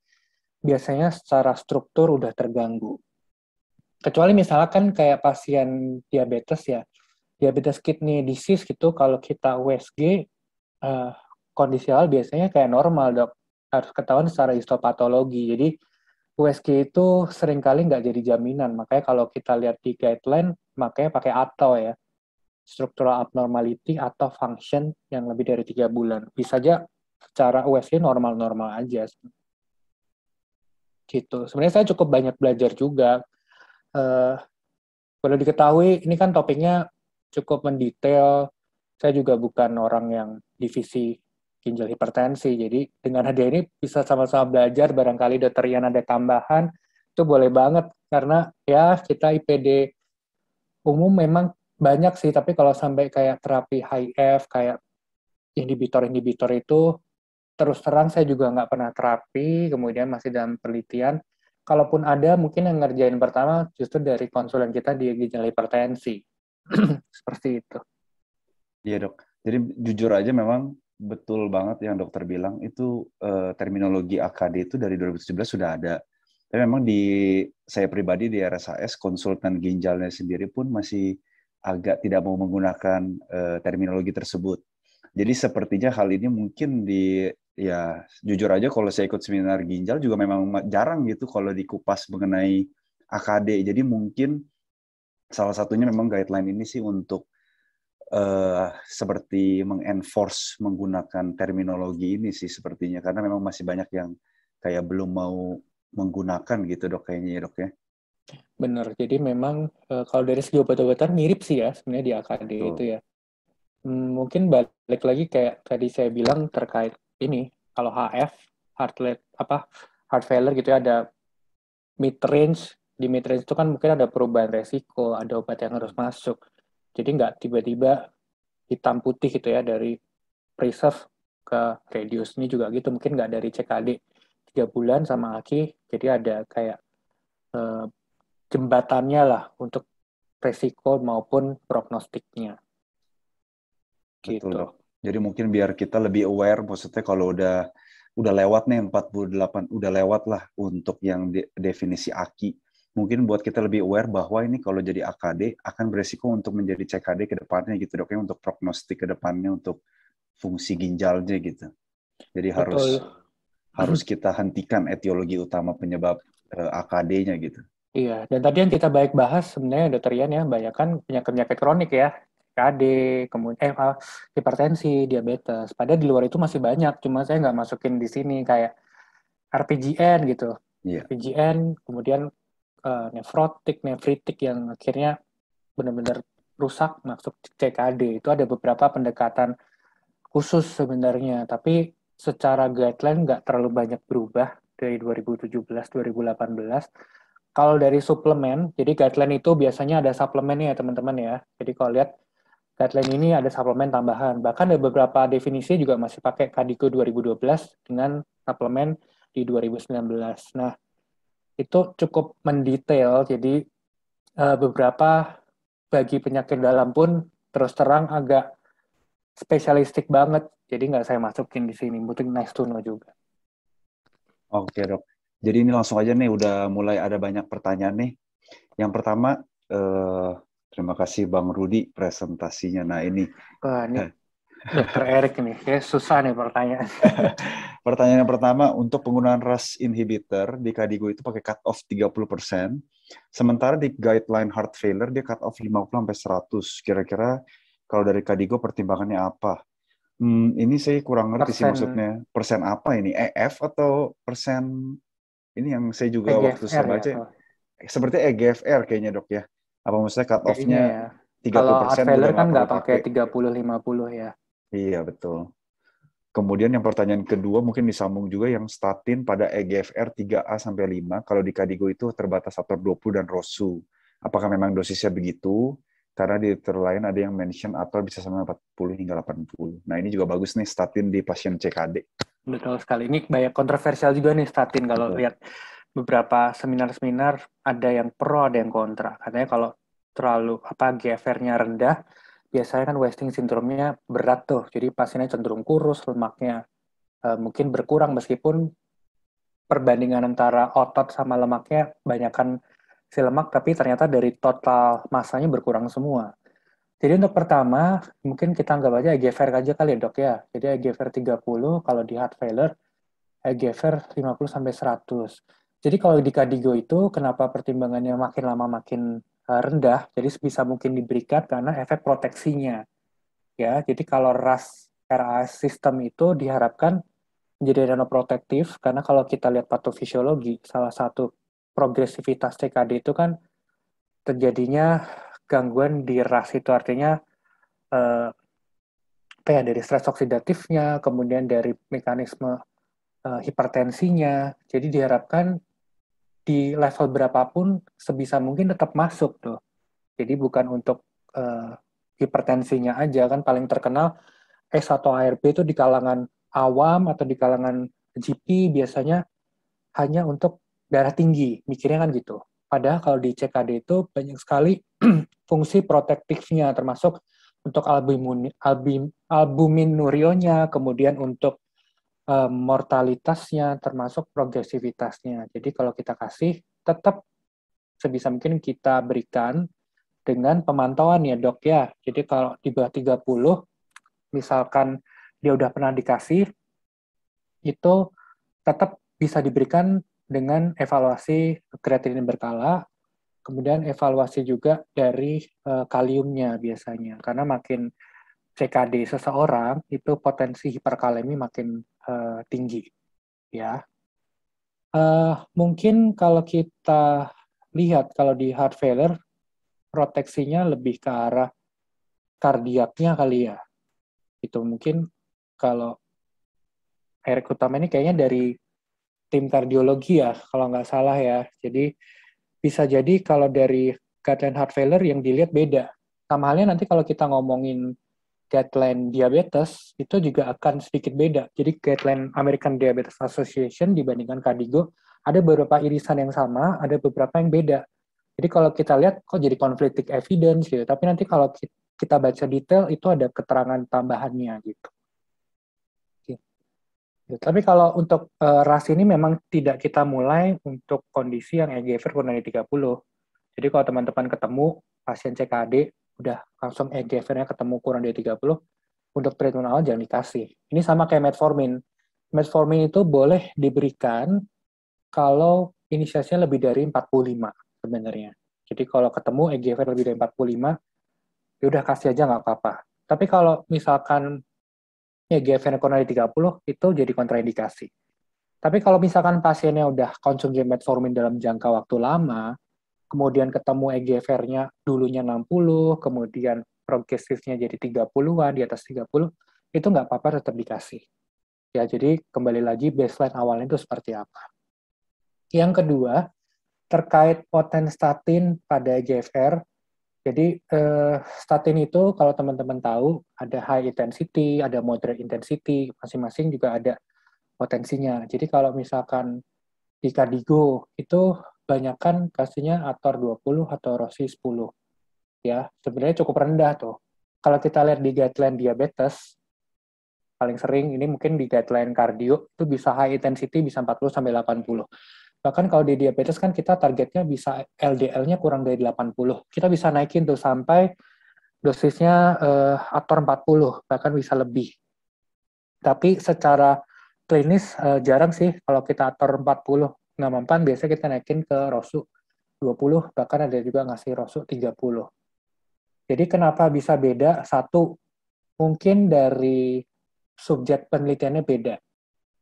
biasanya secara struktur udah terganggu. Kecuali misalkan kayak pasien diabetes ya, diabetes kidney disease gitu, kalau kita USG, uh, eh, kondisional biasanya kayak normal dok, harus ketahuan secara histopatologi. Jadi USG itu seringkali nggak jadi jaminan. Makanya kalau kita lihat di guideline, makanya pakai atau ya. struktural abnormality atau function yang lebih dari tiga bulan. Bisa aja secara USG normal-normal aja. Gitu. Sebenarnya saya cukup banyak belajar juga. Uh, boleh diketahui, ini kan topiknya cukup mendetail. Saya juga bukan orang yang divisi ginjal hipertensi. Jadi dengan hadiah ini bisa sama-sama belajar, barangkali dokter Ian ada tambahan, itu boleh banget karena ya kita IPD umum memang banyak sih, tapi kalau sampai kayak terapi HIF, kayak inhibitor-inhibitor itu terus terang saya juga nggak pernah terapi, kemudian masih dalam penelitian. Kalaupun ada, mungkin yang ngerjain pertama justru dari konsulen kita di ginjal hipertensi. Seperti itu. Iya dok. Jadi jujur aja memang betul banget yang dokter bilang itu uh, terminologi AKD itu dari 2017 sudah ada. Tapi memang di saya pribadi di RSAS konsultan ginjalnya sendiri pun masih agak tidak mau menggunakan uh, terminologi tersebut. Jadi sepertinya hal ini mungkin di ya jujur aja kalau saya ikut seminar ginjal juga memang jarang gitu kalau dikupas mengenai AKD. Jadi mungkin salah satunya memang guideline ini sih untuk uh, seperti mengenforce menggunakan terminologi ini sih sepertinya karena memang masih banyak yang kayak belum mau menggunakan gitu dok kayaknya ya dok ya. Bener, jadi memang e, kalau dari segi obat-obatan mirip sih ya sebenarnya di AKD Betul. itu ya. Hmm, mungkin balik lagi kayak tadi saya bilang terkait ini, kalau HF, heart apa heart failure gitu ya ada mid range, di mid range itu kan mungkin ada perubahan resiko, ada obat yang harus masuk. Jadi nggak tiba-tiba hitam putih gitu ya dari preserve ke radius ini juga gitu. Mungkin nggak dari CKD tiga bulan sama aki. Jadi ada kayak uh, jembatannya lah untuk resiko maupun prognostiknya. Gitu. Betul. Jadi mungkin biar kita lebih aware, maksudnya kalau udah udah lewat nih 48 udah lewat lah untuk yang de definisi aki mungkin buat kita lebih aware bahwa ini kalau jadi AKD akan beresiko untuk menjadi CKD ke depannya gitu dok ya, untuk prognostik ke depannya untuk fungsi ginjalnya gitu. Jadi Betul. harus harus kita hentikan etiologi utama penyebab eh, AKD-nya gitu. Iya, dan tadi yang kita baik bahas sebenarnya dokter Ian ya, banyak kan penyakit-penyakit kronik ya, KD, kemudian eh, hipertensi, diabetes. Padahal di luar itu masih banyak, cuma saya nggak masukin di sini kayak RPGN gitu. Yeah. RPGN, kemudian uh, eh, nefrotik, nefritik yang akhirnya benar-benar rusak masuk CKD. Itu ada beberapa pendekatan khusus sebenarnya, tapi secara guideline nggak terlalu banyak berubah dari 2017-2018. Kalau dari suplemen, jadi guideline itu biasanya ada suplemen ya teman-teman ya. Jadi kalau lihat guideline ini ada suplemen tambahan. Bahkan ada beberapa definisi juga masih pakai KADIKO 2012 dengan suplemen di 2019. Nah, itu cukup mendetail. Jadi uh, beberapa bagi penyakit dalam pun terus terang agak spesialistik banget. Jadi nggak saya masukin di sini. butuh nice to know juga. Oke dok. Jadi ini langsung aja nih udah mulai ada banyak pertanyaan nih. Yang pertama uh, terima kasih Bang Rudi presentasinya. Nah ini. Wah, ini eh, Dokter Erik nih, kayak susah nih pertanyaan. pertanyaan yang pertama, untuk penggunaan RAS inhibitor di Kadigo itu pakai cut off 30%, sementara di guideline heart failure dia cut off 50 sampai 100. Kira-kira kalau dari Kadigo pertimbangannya apa? Hmm, ini saya kurang ngerti persen. sih maksudnya. Persen apa ini? EF atau persen ini yang saya juga EGFR waktu saya ya, baca. Ya, seperti EGFR kayaknya dok ya. Apa maksudnya cut offnya nya e Ya. 30% Kalau heart failure kan nggak pakai 30 50 ya. Iya, betul. Kemudian yang pertanyaan kedua mungkin disambung juga yang statin pada EGFR 3A sampai 5 kalau di Kadigo itu terbatas faktor 20 dan ROSU. Apakah memang dosisnya begitu? Karena di dokter lain ada yang mention atau bisa sampai 40 hingga 80. Nah, ini juga bagus nih statin di pasien CKD. Betul sekali. Ini banyak kontroversial juga nih statin kalau Betul. lihat beberapa seminar-seminar ada yang pro ada yang kontra. Katanya kalau terlalu apa GFR-nya rendah biasanya kan wasting syndrome-nya berat tuh. Jadi pasiennya cenderung kurus, lemaknya uh, mungkin berkurang meskipun perbandingan antara otot sama lemaknya banyakkan si lemak, tapi ternyata dari total masanya berkurang semua. Jadi untuk pertama, mungkin kita anggap aja EGFR aja kali ya dok ya. Jadi EGFR 30 kalau di heart failure, EGFR 50 sampai 100. Jadi kalau di kardigo itu, kenapa pertimbangannya makin lama makin Eh, rendah, jadi sebisa mungkin diberikan karena efek proteksinya. Ya, jadi kalau RAS RA sistem itu diharapkan menjadi protektif, karena kalau kita lihat patofisiologi, salah satu progresivitas TKD itu kan terjadinya gangguan di RAS itu artinya eh, ya dari stres oksidatifnya, kemudian dari mekanisme eh, hipertensinya. Jadi diharapkan di level berapapun sebisa mungkin tetap masuk tuh. Jadi bukan untuk uh, hipertensinya aja kan paling terkenal S atau ARB itu di kalangan awam atau di kalangan GP biasanya hanya untuk darah tinggi, mikirnya kan gitu. Padahal kalau di CKD itu banyak sekali fungsi protektifnya termasuk untuk albumin, albumin albuminurionya, kemudian untuk Eh, mortalitasnya termasuk progresivitasnya. Jadi kalau kita kasih tetap sebisa mungkin kita berikan dengan pemantauan ya dok ya. Jadi kalau di bawah 30 misalkan dia udah pernah dikasih itu tetap bisa diberikan dengan evaluasi kreatinin berkala, kemudian evaluasi juga dari uh, kaliumnya biasanya. Karena makin CKD seseorang itu potensi hiperkalemi makin uh, tinggi ya uh, mungkin kalau kita lihat kalau di heart failure proteksinya lebih ke arah kardiaknya kali ya itu mungkin kalau Erik Utama ini kayaknya dari tim kardiologi ya kalau nggak salah ya jadi bisa jadi kalau dari guideline heart failure yang dilihat beda sama halnya nanti kalau kita ngomongin guideline diabetes itu juga akan sedikit beda. Jadi guideline American Diabetes Association dibandingkan Cardigo ada beberapa irisan yang sama, ada beberapa yang beda. Jadi kalau kita lihat kok jadi conflicting evidence gitu, tapi nanti kalau kita baca detail itu ada keterangan tambahannya gitu. Ya, tapi kalau untuk uh, ras ini memang tidak kita mulai untuk kondisi yang EGFR kurang dari 30. Jadi kalau teman-teman ketemu pasien CKD udah langsung EGFR-nya ketemu kurang dari 30, untuk treatment awal jangan dikasih. Ini sama kayak metformin. Metformin itu boleh diberikan kalau inisiasinya lebih dari 45 sebenarnya. Jadi kalau ketemu EGFR lebih dari 45, ya udah kasih aja nggak apa-apa. Tapi kalau misalkan EGFR kurang dari 30, itu jadi kontraindikasi. Tapi kalau misalkan pasiennya udah konsumsi metformin dalam jangka waktu lama, kemudian ketemu EGFR-nya dulunya 60, kemudian progresifnya jadi 30-an, di atas 30, itu nggak apa-apa tetap dikasih. Ya, jadi kembali lagi baseline awalnya itu seperti apa. Yang kedua, terkait poten statin pada EGFR, jadi eh, statin itu kalau teman-teman tahu ada high intensity, ada moderate intensity, masing-masing juga ada potensinya. Jadi kalau misalkan di kardigo itu banyakkan kasihnya ator 20 atau rosi 10. Ya, sebenarnya cukup rendah tuh. Kalau kita lihat di guideline diabetes, paling sering ini mungkin di guideline kardio itu bisa high intensity bisa 40 sampai 80. Bahkan kalau di diabetes kan kita targetnya bisa LDL-nya kurang dari 80. Kita bisa naikin tuh sampai dosisnya uh, ator 40, bahkan bisa lebih. Tapi secara klinis uh, jarang sih kalau kita ator 40 mempan biasanya kita naikin ke rosu 20 bahkan ada juga ngasih rosu 30 jadi kenapa bisa beda satu mungkin dari subjek penelitiannya beda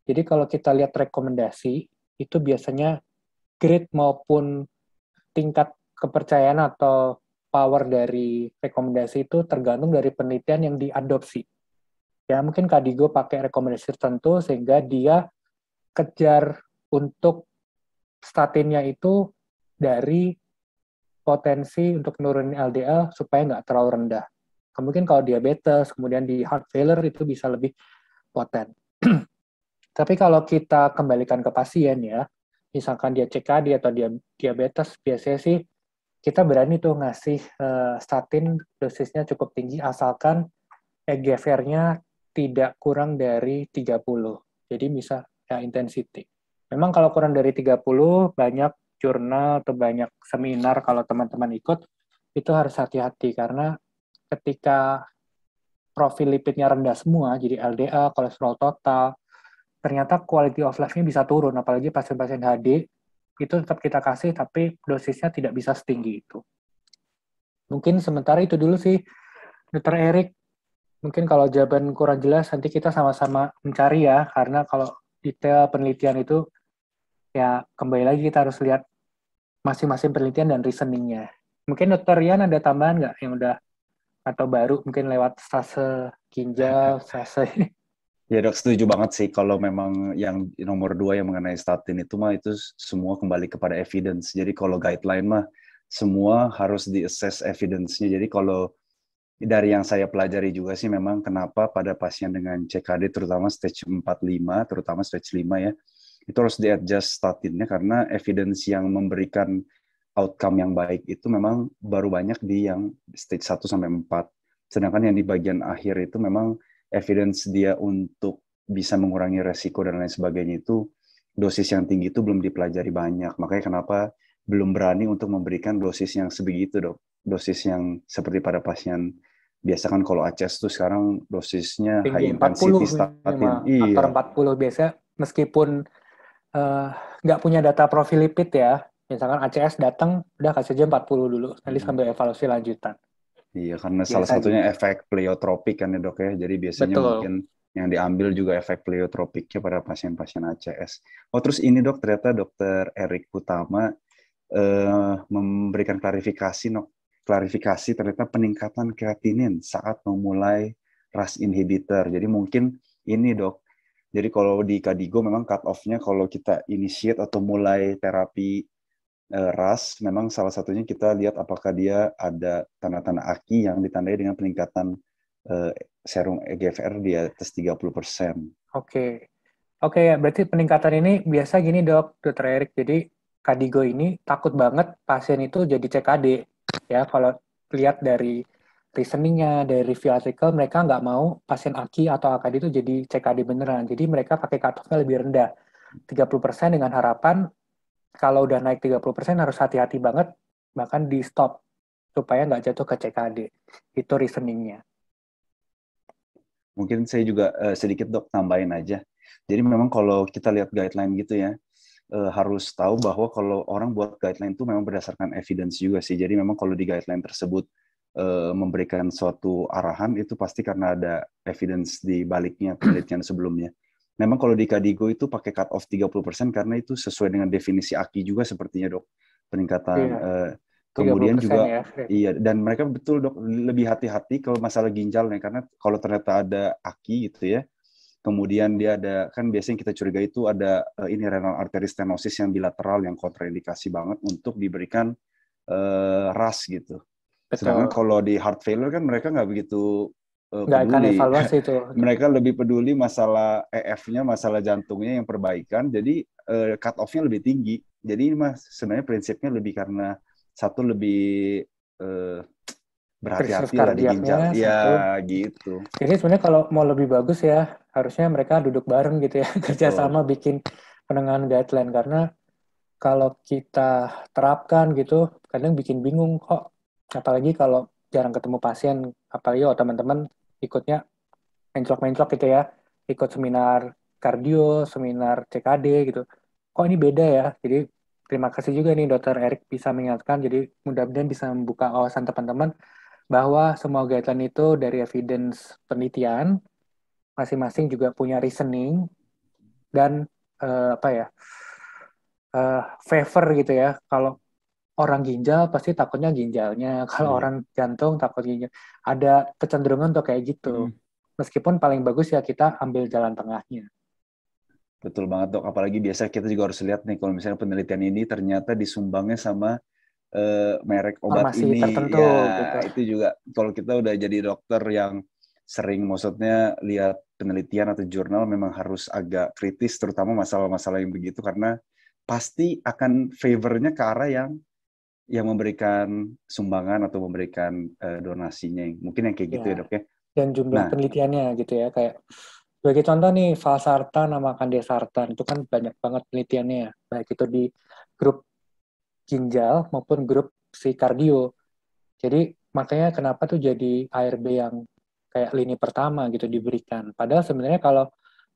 jadi kalau kita lihat rekomendasi itu biasanya grade maupun tingkat kepercayaan atau power dari rekomendasi itu tergantung dari penelitian yang diadopsi. Ya, mungkin Kadigo pakai rekomendasi tertentu sehingga dia kejar untuk statinnya itu dari potensi untuk menurunkan LDL supaya nggak terlalu rendah. Mungkin kalau diabetes, kemudian di heart failure itu bisa lebih poten. Tapi kalau kita kembalikan ke pasien ya, misalkan dia CKD atau dia diabetes, biasanya sih kita berani tuh ngasih uh, statin dosisnya cukup tinggi asalkan EGFR-nya tidak kurang dari 30. Jadi bisa ya, intensity. Memang kalau kurang dari 30 banyak jurnal atau banyak seminar kalau teman-teman ikut itu harus hati-hati karena ketika profil lipidnya rendah semua, jadi LDA, kolesterol total, ternyata quality of life-nya bisa turun, apalagi pasien-pasien HD, itu tetap kita kasih, tapi dosisnya tidak bisa setinggi itu. Mungkin sementara itu dulu sih, Dr. Erik, mungkin kalau jawaban kurang jelas, nanti kita sama-sama mencari ya, karena kalau detail penelitian itu ya kembali lagi kita harus lihat masing-masing penelitian dan reasoningnya. Mungkin dokter Rian ada tambahan nggak yang udah atau baru mungkin lewat stase ginjal, stase Ya dok setuju banget sih kalau memang yang nomor dua yang mengenai statin itu mah itu semua kembali kepada evidence. Jadi kalau guideline mah semua harus di assess evidence-nya. Jadi kalau dari yang saya pelajari juga sih memang kenapa pada pasien dengan CKD terutama stage 4 5 terutama stage 5 ya itu harus di-adjust statinnya karena evidence yang memberikan outcome yang baik itu memang baru banyak di yang stage 1 sampai 4. Sedangkan yang di bagian akhir itu memang evidence dia untuk bisa mengurangi resiko dan lain sebagainya itu dosis yang tinggi itu belum dipelajari banyak. Makanya kenapa belum berani untuk memberikan dosis yang sebegitu, Dok. Dosis yang seperti pada pasien biasa kan kalau ACS tuh sekarang dosisnya tinggi, high intensity statin. Iya. 40 biasa meskipun Eh, nggak uh, punya data profil lipid ya, misalkan ACS datang udah kasih aja 40 dulu, nanti hmm. sambil evaluasi lanjutan. Iya, karena ya, salah gitu. satunya efek pleiotropik kan ya dok ya. Jadi biasanya Betul. mungkin yang diambil juga efek pleiotropiknya pada pasien-pasien ACS. Oh terus ini dok ternyata dokter Erik Utama uh, memberikan klarifikasi no, klarifikasi ternyata peningkatan kreatinin saat memulai RAS inhibitor. Jadi mungkin ini dok jadi kalau di Kadigo memang cut off-nya kalau kita initiate atau mulai terapi uh, ras, memang salah satunya kita lihat apakah dia ada tanda-tanda aki yang ditandai dengan peningkatan uh, serum EGFR di atas 30%. Oke. Okay. Oke, okay, berarti peningkatan ini biasa gini dok, dokter Erik. Jadi Kadigo ini takut banget pasien itu jadi CKD. Ya, kalau lihat dari reasoningnya dari review artikel mereka nggak mau pasien AKI atau AKD itu jadi CKD beneran. Jadi mereka pakai cutoff-nya lebih rendah. 30% dengan harapan kalau udah naik 30% harus hati-hati banget bahkan di stop supaya nggak jatuh ke CKD. Itu reasoningnya. Mungkin saya juga uh, sedikit dok tambahin aja. Jadi memang kalau kita lihat guideline gitu ya, uh, harus tahu bahwa kalau orang buat guideline itu memang berdasarkan evidence juga sih. Jadi memang kalau di guideline tersebut Eh, memberikan suatu arahan itu pasti karena ada evidence di baliknya penelitian sebelumnya. Memang kalau di Kadigo itu pakai cut off 30% karena itu sesuai dengan definisi AKI juga sepertinya, Dok. Peningkatan iya. uh, kemudian juga ya. iya dan mereka betul Dok lebih hati-hati kalau masalah ginjalnya karena kalau ternyata ada AKI gitu ya. Kemudian dia ada kan biasanya kita curiga itu ada uh, ini renal arteri stenosis yang bilateral yang kontraindikasi banget untuk diberikan uh, ras gitu Betul. kalau di heart failure kan mereka nggak begitu e, nggak peduli. akan evaluasi itu. mereka lebih peduli masalah EF-nya, masalah jantungnya yang perbaikan. Jadi e, cut off-nya lebih tinggi. Jadi ini mas sebenarnya prinsipnya lebih karena satu lebih uh, berhati-hati lah di ginjal. Ya, gitu. Jadi sebenarnya kalau mau lebih bagus ya harusnya mereka duduk bareng gitu ya kerjasama bikin penengahan guideline karena kalau kita terapkan gitu kadang bikin bingung kok apalagi kalau jarang ketemu pasien apalagi oh, teman-teman ikutnya menclok-menclok gitu ya ikut seminar kardio seminar CKD gitu kok ini beda ya jadi terima kasih juga nih dokter Erik bisa mengingatkan jadi mudah-mudahan bisa membuka wawasan teman-teman bahwa semua guideline itu dari evidence penelitian masing-masing juga punya reasoning dan uh, apa ya uh, favor gitu ya kalau orang ginjal pasti takutnya ginjalnya kalau hmm. orang jantung takut ginjal ada kecenderungan tuh kayak gitu hmm. meskipun paling bagus ya kita ambil jalan tengahnya betul banget dok apalagi biasa kita juga harus lihat nih kalau misalnya penelitian ini ternyata disumbangnya sama uh, merek obat Masih ini tertentu, ya gitu. itu juga kalau kita udah jadi dokter yang sering maksudnya lihat penelitian atau jurnal memang harus agak kritis terutama masalah-masalah yang begitu karena pasti akan favornya ke arah yang yang memberikan sumbangan atau memberikan uh, donasinya mungkin yang kayak gitu ya, ya dok ya dan jumlah nah, penelitiannya gitu ya kayak sebagai contoh nih valsartan nama kandesartan itu kan banyak banget penelitiannya ya. baik itu di grup ginjal maupun grup si kardio jadi makanya kenapa tuh jadi ARB yang kayak lini pertama gitu diberikan padahal sebenarnya kalau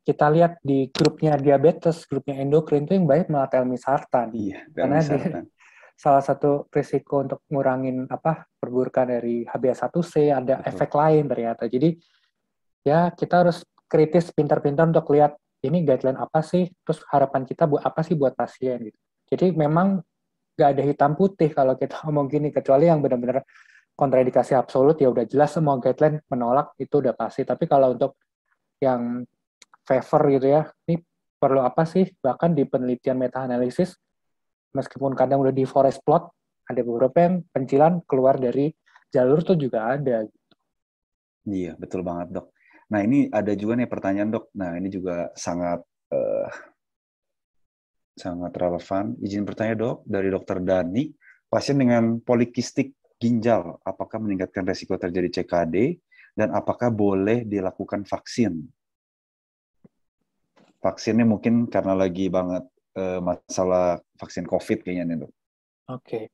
kita lihat di grupnya diabetes, grupnya endokrin itu yang banyak malah telmisartan. Iya, telmisartan. Karena salah satu risiko untuk ngurangin apa perburukan dari HbA1c ada Betul. efek lain ternyata. Jadi ya kita harus kritis pintar-pintar untuk lihat ini guideline apa sih, terus harapan kita buat apa sih buat pasien gitu. Jadi memang nggak ada hitam putih kalau kita ngomong gini kecuali yang benar-benar kontradikasi absolut ya udah jelas semua guideline menolak itu udah pasti. Tapi kalau untuk yang favor gitu ya, ini perlu apa sih? Bahkan di penelitian meta analisis meskipun kadang udah di forest plot, ada beberapa yang pencilan keluar dari jalur tuh juga ada. Iya, betul banget dok. Nah ini ada juga nih pertanyaan dok. Nah ini juga sangat uh, sangat relevan. Izin bertanya dok, dari dokter Dani, pasien dengan polikistik ginjal, apakah meningkatkan resiko terjadi CKD dan apakah boleh dilakukan vaksin? Vaksinnya mungkin karena lagi banget uh, masalah vaksin COVID kayaknya nih dok. Oke, okay.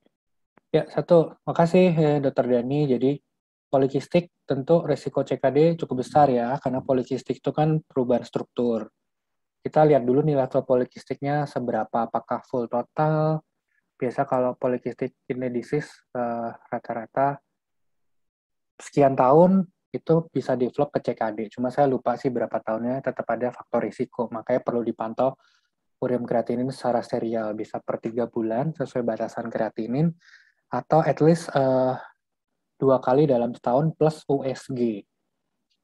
ya satu, makasih ya, dokter Dani. Jadi polikistik tentu resiko CKD cukup besar ya, karena polikistik itu kan perubahan struktur. Kita lihat dulu nih level polikistiknya seberapa, apakah full total. Biasa kalau polikistik kidney disease rata eh, rata-rata sekian tahun itu bisa develop ke CKD. Cuma saya lupa sih berapa tahunnya tetap ada faktor risiko, makanya perlu dipantau urim kreatinin secara serial bisa per tiga bulan sesuai batasan kreatinin atau at least uh, dua kali dalam setahun plus USG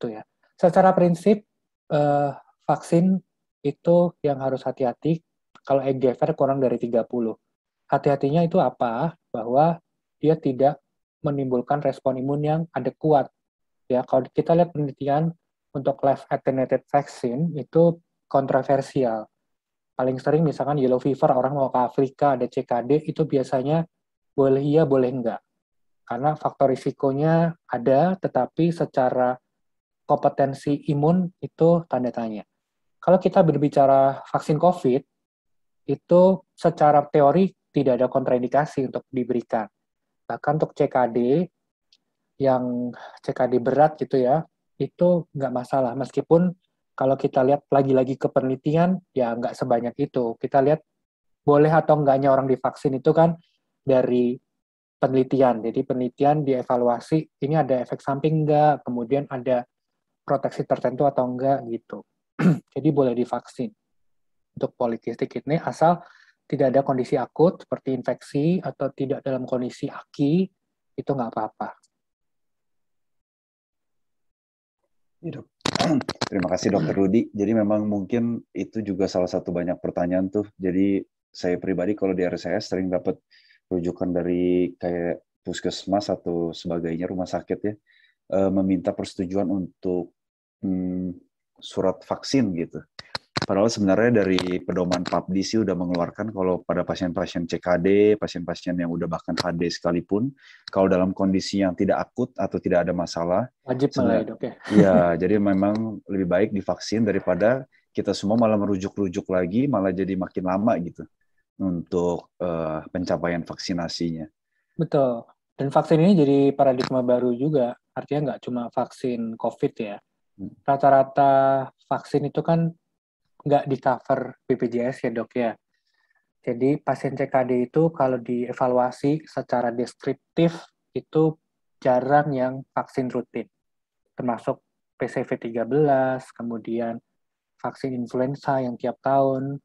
itu ya secara prinsip uh, vaksin itu yang harus hati-hati kalau EGFR kurang dari 30 hati-hatinya itu apa bahwa dia tidak menimbulkan respon imun yang adekuat ya kalau kita lihat penelitian untuk live attenuated vaksin itu kontroversial paling sering misalkan yellow fever orang mau ke Afrika ada CKD itu biasanya boleh iya boleh enggak karena faktor risikonya ada tetapi secara kompetensi imun itu tanda tanya kalau kita berbicara vaksin COVID itu secara teori tidak ada kontraindikasi untuk diberikan bahkan untuk CKD yang CKD berat gitu ya itu nggak masalah meskipun kalau kita lihat lagi-lagi ke penelitian, ya nggak sebanyak itu. Kita lihat boleh atau enggaknya orang divaksin itu kan dari penelitian. Jadi penelitian dievaluasi, ini ada efek samping enggak, kemudian ada proteksi tertentu atau enggak gitu. Jadi boleh divaksin untuk polikistik kidney asal tidak ada kondisi akut seperti infeksi atau tidak dalam kondisi aki itu nggak apa-apa. Ya, dok. Terima kasih Dokter iya. Rudi. Jadi memang mungkin itu juga salah satu banyak pertanyaan tuh. Jadi saya pribadi kalau di RCS sering dapat rujukan dari kayak puskesmas atau sebagainya rumah sakit ya eh, meminta persetujuan untuk hmm, surat vaksin gitu. Padahal sebenarnya dari pedoman PAPDI sih udah mengeluarkan kalau pada pasien-pasien CKD, pasien-pasien yang udah bahkan HD sekalipun, kalau dalam kondisi yang tidak akut atau tidak ada masalah, wajib malah dok ya. Iya, jadi memang lebih baik divaksin daripada kita semua malah merujuk-rujuk lagi, malah jadi makin lama gitu untuk uh, pencapaian vaksinasinya. Betul. Dan vaksin ini jadi paradigma baru juga. Artinya nggak cuma vaksin COVID ya. Hmm. Rata-rata vaksin itu kan nggak di cover BPJS ya dok ya. Jadi pasien CKD itu kalau dievaluasi secara deskriptif itu jarang yang vaksin rutin, termasuk PCV 13, kemudian vaksin influenza yang tiap tahun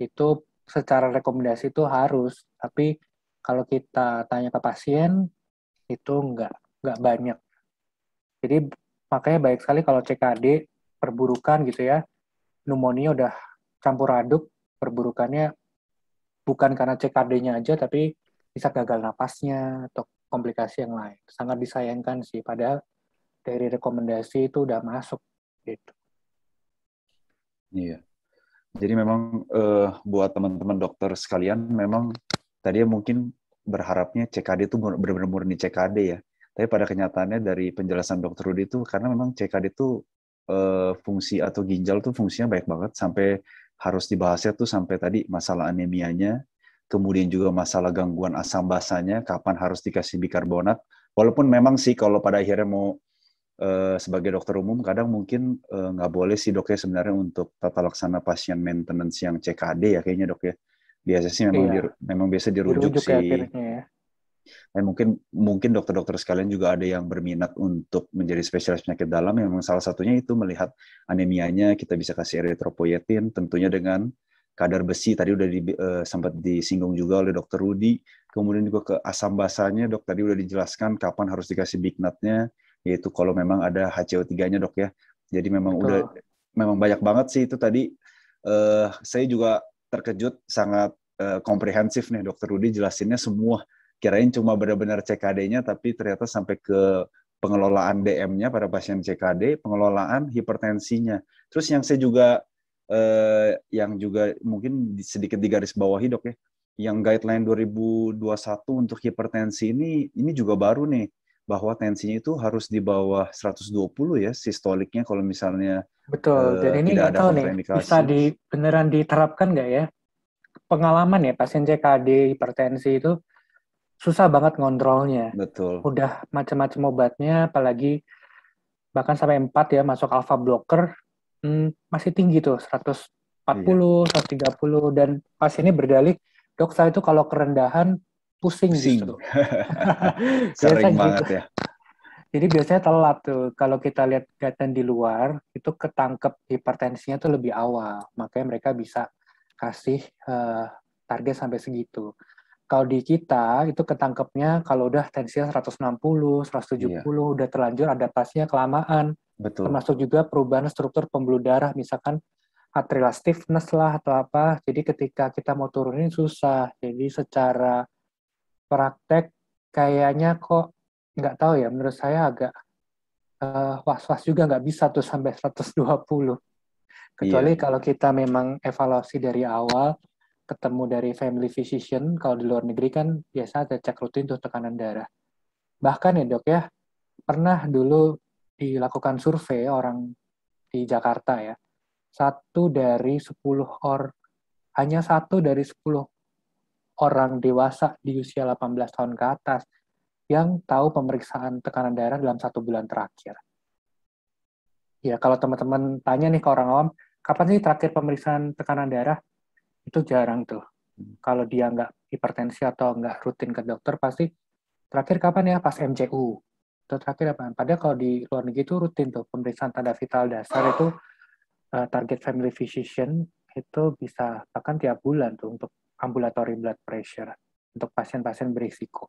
itu secara rekomendasi itu harus, tapi kalau kita tanya ke pasien itu nggak nggak banyak. Jadi makanya baik sekali kalau CKD perburukan gitu ya pneumonia udah campur aduk, perburukannya bukan karena CKD-nya aja, tapi bisa gagal napasnya atau komplikasi yang lain. Sangat disayangkan sih, padahal dari rekomendasi itu udah masuk gitu. Iya. Jadi memang uh, buat teman-teman dokter sekalian, memang tadi mungkin berharapnya CKD itu benar-benar murni CKD ya. Tapi pada kenyataannya dari penjelasan Dokter Rudi itu karena memang CKD itu uh, fungsi atau ginjal tuh fungsinya baik banget sampai harus dibahasnya tuh sampai tadi masalah anemianya, kemudian juga masalah gangguan asam basanya, kapan harus dikasih bikarbonat. Walaupun memang sih kalau pada akhirnya mau uh, sebagai dokter umum kadang mungkin nggak eh, nggak boleh sih dok ya, sebenarnya untuk tata laksana pasien maintenance yang CKD ya kayaknya dok ya. Biasa sih memang iya. di, memang biasa dirujuk, dirujuk ya sih. ya. Dan mungkin mungkin dokter-dokter sekalian juga ada yang berminat untuk menjadi spesialis penyakit dalam yang ya, salah satunya itu melihat anemianya kita bisa kasih eritropoietin tentunya dengan kadar besi tadi udah di, uh, sempat disinggung juga oleh dokter Rudi kemudian juga ke asam basanya dok tadi udah dijelaskan kapan harus dikasih bignatnya yaitu kalau memang ada HCO3-nya dok ya jadi memang Betul. udah memang banyak banget sih itu tadi uh, saya juga terkejut sangat uh, komprehensif nih dokter Rudi jelasinnya semua kirain cuma benar-benar CKD-nya tapi ternyata sampai ke pengelolaan DM-nya pada pasien CKD, pengelolaan hipertensinya. Terus yang saya juga eh, yang juga mungkin sedikit digaris bawahi dok ya, yang guideline 2021 untuk hipertensi ini ini juga baru nih bahwa tensinya itu harus di bawah 120 ya sistoliknya kalau misalnya betul dan eh, ini nggak tahu nih bisa di beneran diterapkan nggak ya pengalaman ya pasien CKD hipertensi itu susah banget ngontrolnya. Betul. Udah macam-macam obatnya, apalagi bahkan sampai 4 ya masuk alpha blocker, hmm, masih tinggi tuh 140, iya. 130 dan pas ini berdalih, dok saya itu kalau kerendahan pusing, pusing. gitu. Sering banget gitu. ya. Jadi biasanya telat tuh. Kalau kita lihat gaten di luar, itu ketangkep hipertensinya tuh lebih awal. Makanya mereka bisa kasih uh, target sampai segitu. Kalau di kita itu ketangkepnya kalau udah tensinya 160, 170 iya. udah terlanjur adaptasinya kelamaan. Betul. Termasuk juga perubahan struktur pembuluh darah misalkan atrial stiffness lah atau apa. Jadi ketika kita mau turunin susah. Jadi secara praktek kayaknya kok nggak tahu ya menurut saya agak eh, was-was uh, juga nggak bisa tuh sampai 120. Iya. Kecuali iya. kalau kita memang evaluasi dari awal ketemu dari family physician kalau di luar negeri kan biasa ada cek rutin tuh tekanan darah bahkan ya dok ya pernah dulu dilakukan survei orang di Jakarta ya satu dari sepuluh or hanya satu dari sepuluh orang dewasa di usia 18 tahun ke atas yang tahu pemeriksaan tekanan darah dalam satu bulan terakhir. Ya, kalau teman-teman tanya nih ke orang awam, kapan sih terakhir pemeriksaan tekanan darah? itu jarang tuh. Hmm. Kalau dia nggak hipertensi atau nggak rutin ke dokter, pasti terakhir kapan ya pas MCU. Itu terakhir apa? Padahal kalau di luar negeri itu rutin tuh pemeriksaan tanda vital dasar itu uh, target family physician itu bisa bahkan tiap bulan tuh untuk ambulatory blood pressure untuk pasien-pasien berisiko.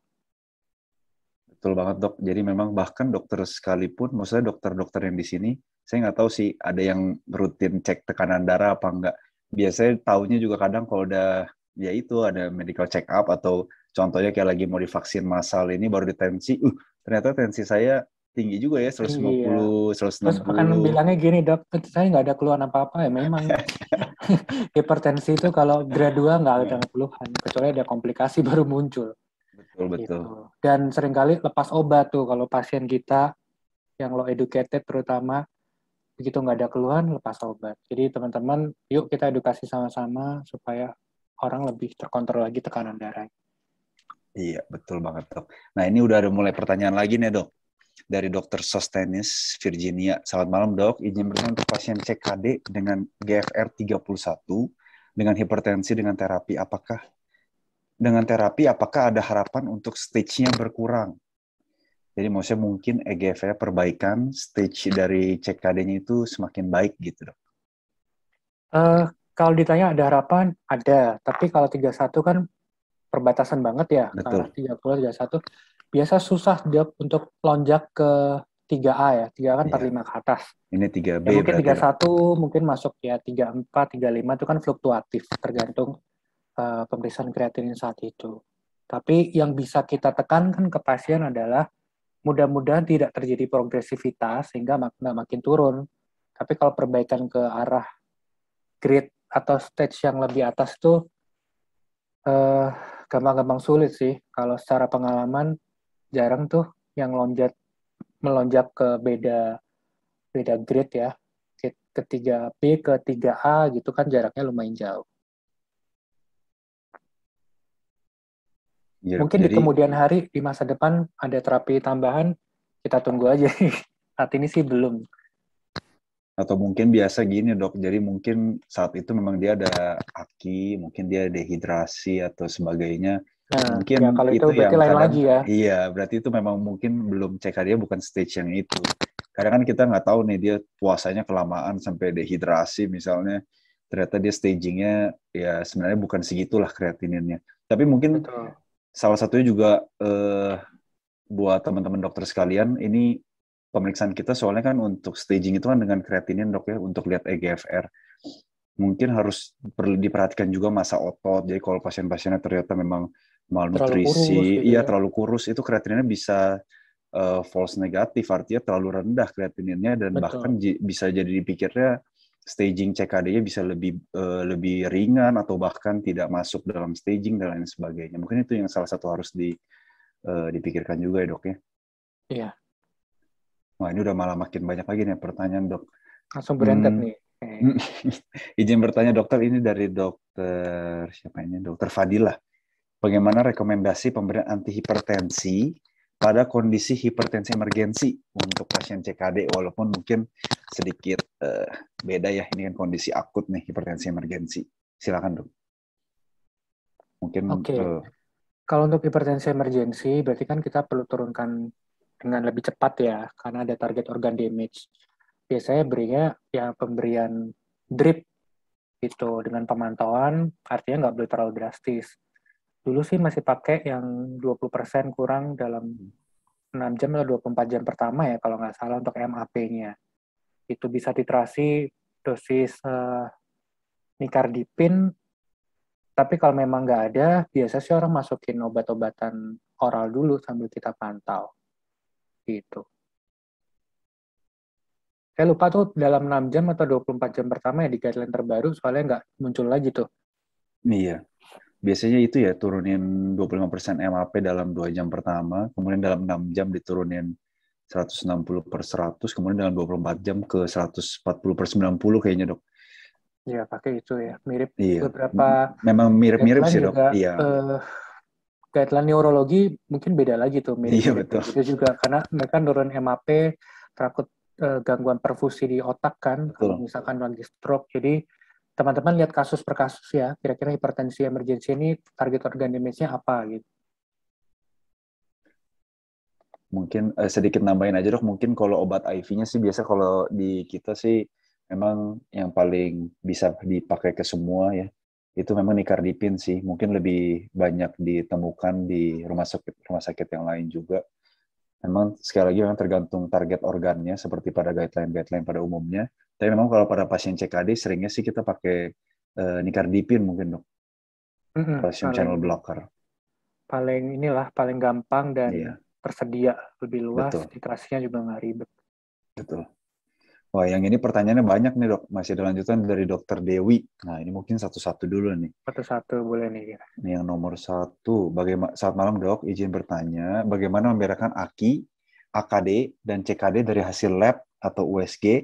Betul banget dok. Jadi memang bahkan dokter sekalipun, maksudnya dokter-dokter yang di sini, saya nggak tahu sih ada yang rutin cek tekanan darah apa enggak biasanya tahunya juga kadang kalau udah ya itu ada medical check up atau contohnya kayak lagi mau divaksin massal ini baru ditensi, uh ternyata tensi saya tinggi juga ya 150, iya. 160. Terus akan bilangnya gini dok, saya nggak ada keluhan apa-apa ya memang. hipertensi itu kalau grade nggak ada keluhan, kecuali ada komplikasi baru muncul. Betul, betul. Gitu. Dan seringkali lepas obat tuh kalau pasien kita yang lo educated terutama begitu nggak ada keluhan lepas obat. Jadi teman-teman, yuk kita edukasi sama-sama supaya orang lebih terkontrol lagi tekanan darah. Iya, betul banget, Dok. Nah, ini udah ada mulai pertanyaan lagi nih, Dok. Dari dokter Sostenis Virginia. Selamat malam, Dok. Izin bertanya untuk pasien CKD dengan GFR 31 dengan hipertensi dengan terapi apakah dengan terapi apakah ada harapan untuk stage-nya berkurang? Jadi maksudnya mungkin EGFR perbaikan stage dari CKD-nya itu semakin baik gitu dok? Uh, kalau ditanya ada harapan, ada. Tapi kalau 31 kan perbatasan banget ya. Betul. Karena 30, 31. Biasa susah dia untuk lonjak ke 3A ya. 3 kan kan iya. yeah. ke atas. Ini 3B ya, Mungkin 31, ya. mungkin masuk ya 34, 35 itu kan fluktuatif. Tergantung uh, pemeriksaan kreatinin saat itu. Tapi yang bisa kita tekankan ke pasien adalah mudah-mudahan tidak terjadi progresivitas sehingga nggak makin turun. Tapi kalau perbaikan ke arah grade atau stage yang lebih atas itu eh, gampang-gampang sulit sih. Kalau secara pengalaman jarang tuh yang lonjat melonjak ke beda beda grade ya ketiga P ke 3A gitu kan jaraknya lumayan jauh. Ya, Mungkin jadi, di kemudian hari di masa depan ada terapi tambahan, kita tunggu aja. saat ini sih belum. Atau mungkin biasa gini dok, jadi mungkin saat itu memang dia ada aki, mungkin dia dehidrasi atau sebagainya. Nah, mungkin ya, kalau itu, itu berarti lain lagi ya. Iya, berarti itu memang mungkin belum cek dia bukan stage yang itu. Karena kan kita nggak tahu nih dia puasanya kelamaan sampai dehidrasi misalnya. Ternyata dia stagingnya ya sebenarnya bukan segitulah kreatininnya. Tapi mungkin Betul salah satunya juga uh, buat teman-teman dokter sekalian ini pemeriksaan kita soalnya kan untuk staging itu kan dengan kreatinin dok ya untuk lihat EGFR mungkin harus perlu diperhatikan juga masa otot jadi kalau pasien-pasiennya ternyata memang malnutrisi terlalu kurus, gitu ya. iya ya. terlalu kurus itu kreatininnya bisa uh, false negatif artinya terlalu rendah kreatininnya dan Betul. bahkan bisa jadi dipikirnya staging CKD-nya bisa lebih uh, lebih ringan atau bahkan tidak masuk dalam staging dan lain sebagainya. Mungkin itu yang salah satu harus di uh, dipikirkan juga ya dok ya. Iya. Wah ini udah malah makin banyak lagi nih pertanyaan dok. Langsung berantem hmm. nih. Izin bertanya dokter ini dari dokter siapa ini dokter Fadila. Bagaimana rekomendasi pemberian antihipertensi pada kondisi hipertensi emergensi untuk pasien CKD walaupun mungkin sedikit uh, beda ya ini kan kondisi akut nih hipertensi emergensi. Silakan dok. Mungkin okay. uh, eh, kalau untuk hipertensi emergensi berarti kan kita perlu turunkan dengan lebih cepat ya karena ada target organ damage. Biasanya berinya ya pemberian drip itu dengan pemantauan artinya nggak boleh terlalu drastis dulu sih masih pakai yang 20% kurang dalam 6 hmm. jam atau 24 jam pertama ya kalau nggak salah untuk MAP-nya. Itu bisa titrasi dosis uh, eh, nikardipin, tapi kalau memang nggak ada, biasa sih orang masukin obat-obatan oral dulu sambil kita pantau. Gitu. Saya lupa tuh dalam 6 jam atau 24 jam pertama ya di guideline terbaru, soalnya nggak muncul lagi tuh. Iya biasanya itu ya turunin 25% MAP dalam dua jam pertama, kemudian dalam 6 jam diturunin 160 per 100, kemudian dalam 24 jam ke 140 per 90 kayaknya dok. Iya pakai itu ya, mirip iya. beberapa. Memang mirip-mirip sih dok. iya. Uh, guideline neurologi mungkin beda lagi tuh. Mirip iya betul. Itu juga karena mereka nurun MAP, takut eh, gangguan perfusi di otak kan, kalau misalkan lagi stroke, jadi teman-teman lihat kasus per kasus ya, kira-kira hipertensi emergency ini target organ damage-nya apa gitu. Mungkin eh, sedikit nambahin aja dok, mungkin kalau obat IV-nya sih biasa kalau di kita sih memang yang paling bisa dipakai ke semua ya. Itu memang nikardipin sih, mungkin lebih banyak ditemukan di rumah sakit rumah sakit yang lain juga. Memang sekali lagi memang tergantung target organnya seperti pada guideline-guideline pada umumnya tapi memang kalau pada pasien CKD seringnya sih kita pakai uh, eh, nikardipin mungkin dok. Mm-hmm, channel blocker. Paling inilah paling gampang dan iya. tersedia lebih luas, Betul. titrasinya juga nggak ribet. Betul. Wah, yang ini pertanyaannya banyak nih dok. Masih ada lanjutan dari dokter Dewi. Nah, ini mungkin satu-satu dulu nih. Satu-satu boleh nih. Ya. Ini yang nomor satu. Bagaimana saat malam dok, izin bertanya, bagaimana membedakan AKI, AKD, dan CKD dari hasil lab atau USG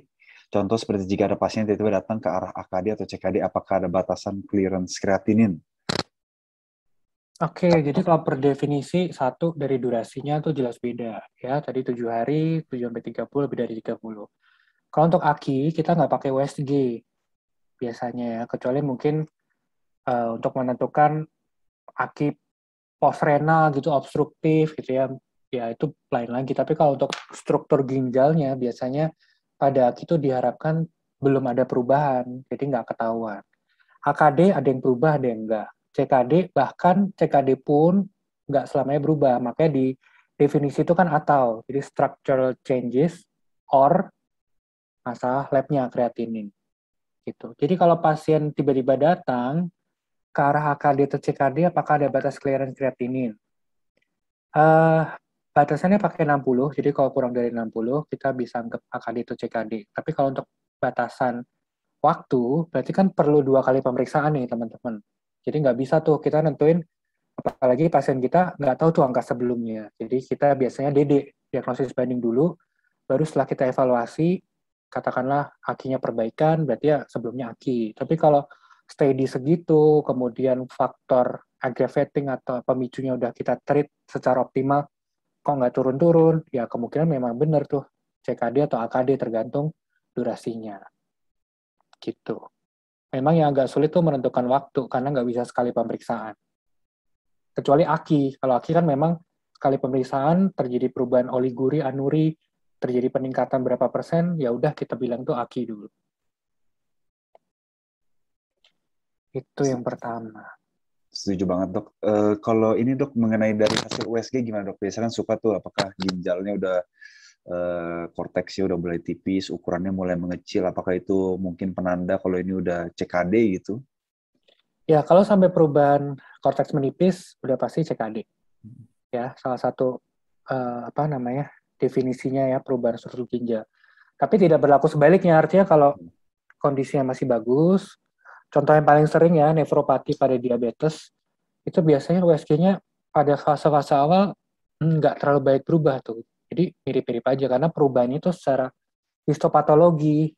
Contoh seperti jika ada pasien tiba-tiba datang ke arah AKD atau CKD, apakah ada batasan clearance kreatinin? Oke, okay, jadi kalau per definisi satu dari durasinya itu jelas beda ya. Tadi tujuh hari, tujuh sampai tiga puluh, lebih dari tiga puluh. Kalau untuk aki kita nggak pakai USG biasanya ya, kecuali mungkin uh, untuk menentukan aki postrenal gitu obstruktif gitu ya, ya itu lain lagi. Tapi kalau untuk struktur ginjalnya biasanya pada itu diharapkan belum ada perubahan, jadi nggak ketahuan. AKD ada yang berubah, ada yang enggak. CKD bahkan CKD pun nggak selamanya berubah. Makanya di definisi itu kan atau, jadi structural changes or masalah labnya kreatinin. Gitu. Jadi kalau pasien tiba-tiba datang ke arah AKD atau CKD, apakah ada batas clearance kreatinin? Uh, Batasannya pakai 60, jadi kalau kurang dari 60 kita bisa anggap AKD itu CKD. Tapi kalau untuk batasan waktu, berarti kan perlu dua kali pemeriksaan nih teman-teman. Jadi nggak bisa tuh kita nentuin, apalagi pasien kita nggak tahu tuh angka sebelumnya. Jadi kita biasanya DD, diagnosis banding dulu, baru setelah kita evaluasi, katakanlah akinya perbaikan, berarti ya sebelumnya aki. Tapi kalau steady segitu, kemudian faktor aggravating atau pemicunya udah kita treat secara optimal, Kok nggak turun-turun? Ya kemungkinan memang benar tuh CKD atau AKD tergantung durasinya. Gitu. Memang yang agak sulit tuh menentukan waktu karena nggak bisa sekali pemeriksaan. Kecuali aki. Kalau aki kan memang sekali pemeriksaan terjadi perubahan oliguri, anuri, terjadi peningkatan berapa persen, ya udah kita bilang tuh aki dulu. Itu yang pertama setuju banget dok. Uh, kalau ini dok mengenai dari hasil USG gimana dok? Biasanya kan suka tuh apakah ginjalnya udah uh, korteksnya udah mulai tipis, ukurannya mulai mengecil, apakah itu mungkin penanda kalau ini udah CKD gitu? Ya kalau sampai perubahan korteks menipis udah pasti CKD. Hmm. Ya salah satu uh, apa namanya definisinya ya perubahan struktur ginjal. Tapi tidak berlaku sebaliknya artinya kalau hmm. kondisinya masih bagus, Contoh yang paling sering ya nefropati pada diabetes itu biasanya USG-nya pada fase-fase awal nggak terlalu baik berubah tuh. Jadi mirip-mirip aja karena perubahannya itu secara histopatologi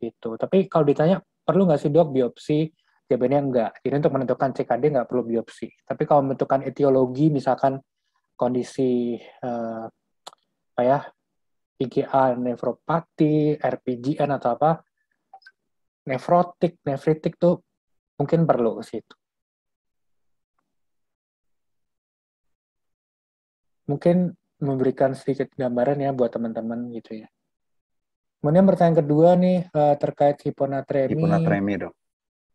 gitu. Tapi kalau ditanya perlu nggak sih dok biopsi? Jawabannya enggak. ini untuk menentukan CKD nggak perlu biopsi. Tapi kalau menentukan etiologi misalkan kondisi eh, apa ya PGA nefropati, RPGN atau apa nefrotik, nefritik tuh mungkin perlu ke situ. Mungkin memberikan sedikit gambaran ya buat teman-teman gitu ya. Kemudian pertanyaan kedua nih eh, terkait hiponatremi. Hiponatremi dong.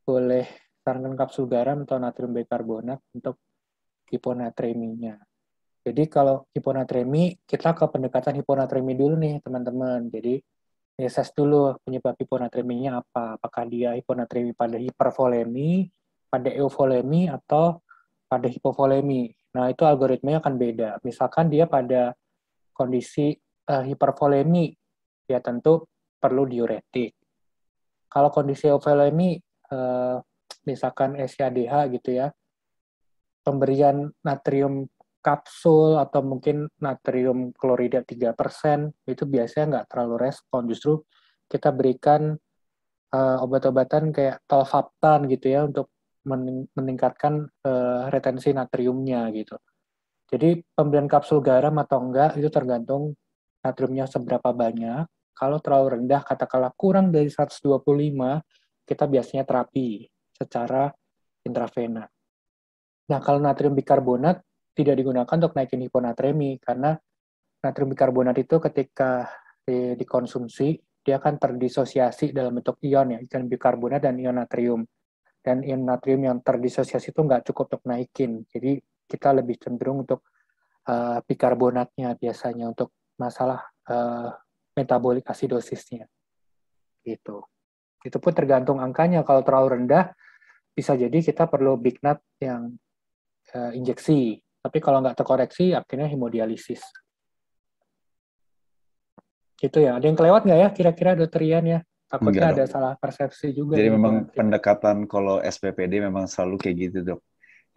Boleh sarankan kapsul garam atau natrium bikarbonat untuk hiponatreminya. Jadi kalau hiponatremi, kita ke pendekatan hiponatremi dulu nih teman-teman. Jadi reses dulu penyebab hiponatremia apa. Apakah dia hiponatremi pada hipervolemi, pada euvolemi, atau pada hipovolemi. Nah, itu algoritmanya akan beda. Misalkan dia pada kondisi uh, hipervolemi, ya tentu perlu diuretik. Kalau kondisi euvolemi, uh, misalkan SCADH gitu ya, pemberian natrium kapsul atau mungkin natrium klorida 3% itu biasanya nggak terlalu respon. Justru kita berikan uh, obat-obatan kayak tolvaptan gitu ya untuk meningkatkan uh, retensi natriumnya gitu. Jadi pemberian kapsul garam atau enggak itu tergantung natriumnya seberapa banyak. Kalau terlalu rendah, katakanlah kurang dari 125, kita biasanya terapi secara intravena. Nah, kalau natrium bikarbonat tidak digunakan untuk naikin hiponatremi karena natrium bikarbonat itu ketika dikonsumsi dia akan terdisosiasi dalam bentuk ion ya ion bikarbonat dan ion natrium dan ion natrium yang terdisosiasi itu nggak cukup untuk naikin jadi kita lebih cenderung untuk uh, bikarbonatnya biasanya untuk masalah uh, metabolik asidosisnya gitu itu pun tergantung angkanya kalau terlalu rendah bisa jadi kita perlu bignat yang uh, injeksi tapi kalau nggak terkoreksi, akhirnya hemodialisis. Gitu ya. Ada yang kelewat nggak ya kira-kira dokter Ian ya? Takutnya Enggak, ada dok. salah persepsi juga. Jadi gitu. memang dokter. pendekatan kalau SPPD memang selalu kayak gitu dok.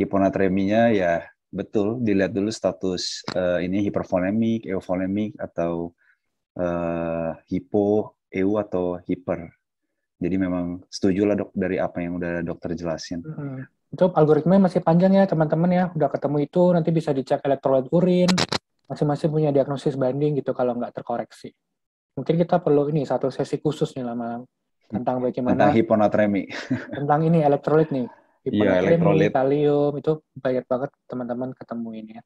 Hiponatreminya ya betul dilihat dulu status uh, ini hipervolemik, euvolemik atau uh, hipo, eu atau hiper jadi memang setuju lah dok dari apa yang udah dokter jelasin. Hmm. Itu algoritmanya masih panjang ya teman-teman ya. Udah ketemu itu nanti bisa dicek elektrolit urin. Masing-masing punya diagnosis banding gitu kalau nggak terkoreksi. Mungkin kita perlu ini satu sesi khusus nih lama tentang hmm. bagaimana tentang hiponatremi. tentang ini elektrolit nih. Iya, hiponatremi, ya, elektrolit. kalium itu banyak banget teman-teman ketemu ini ya.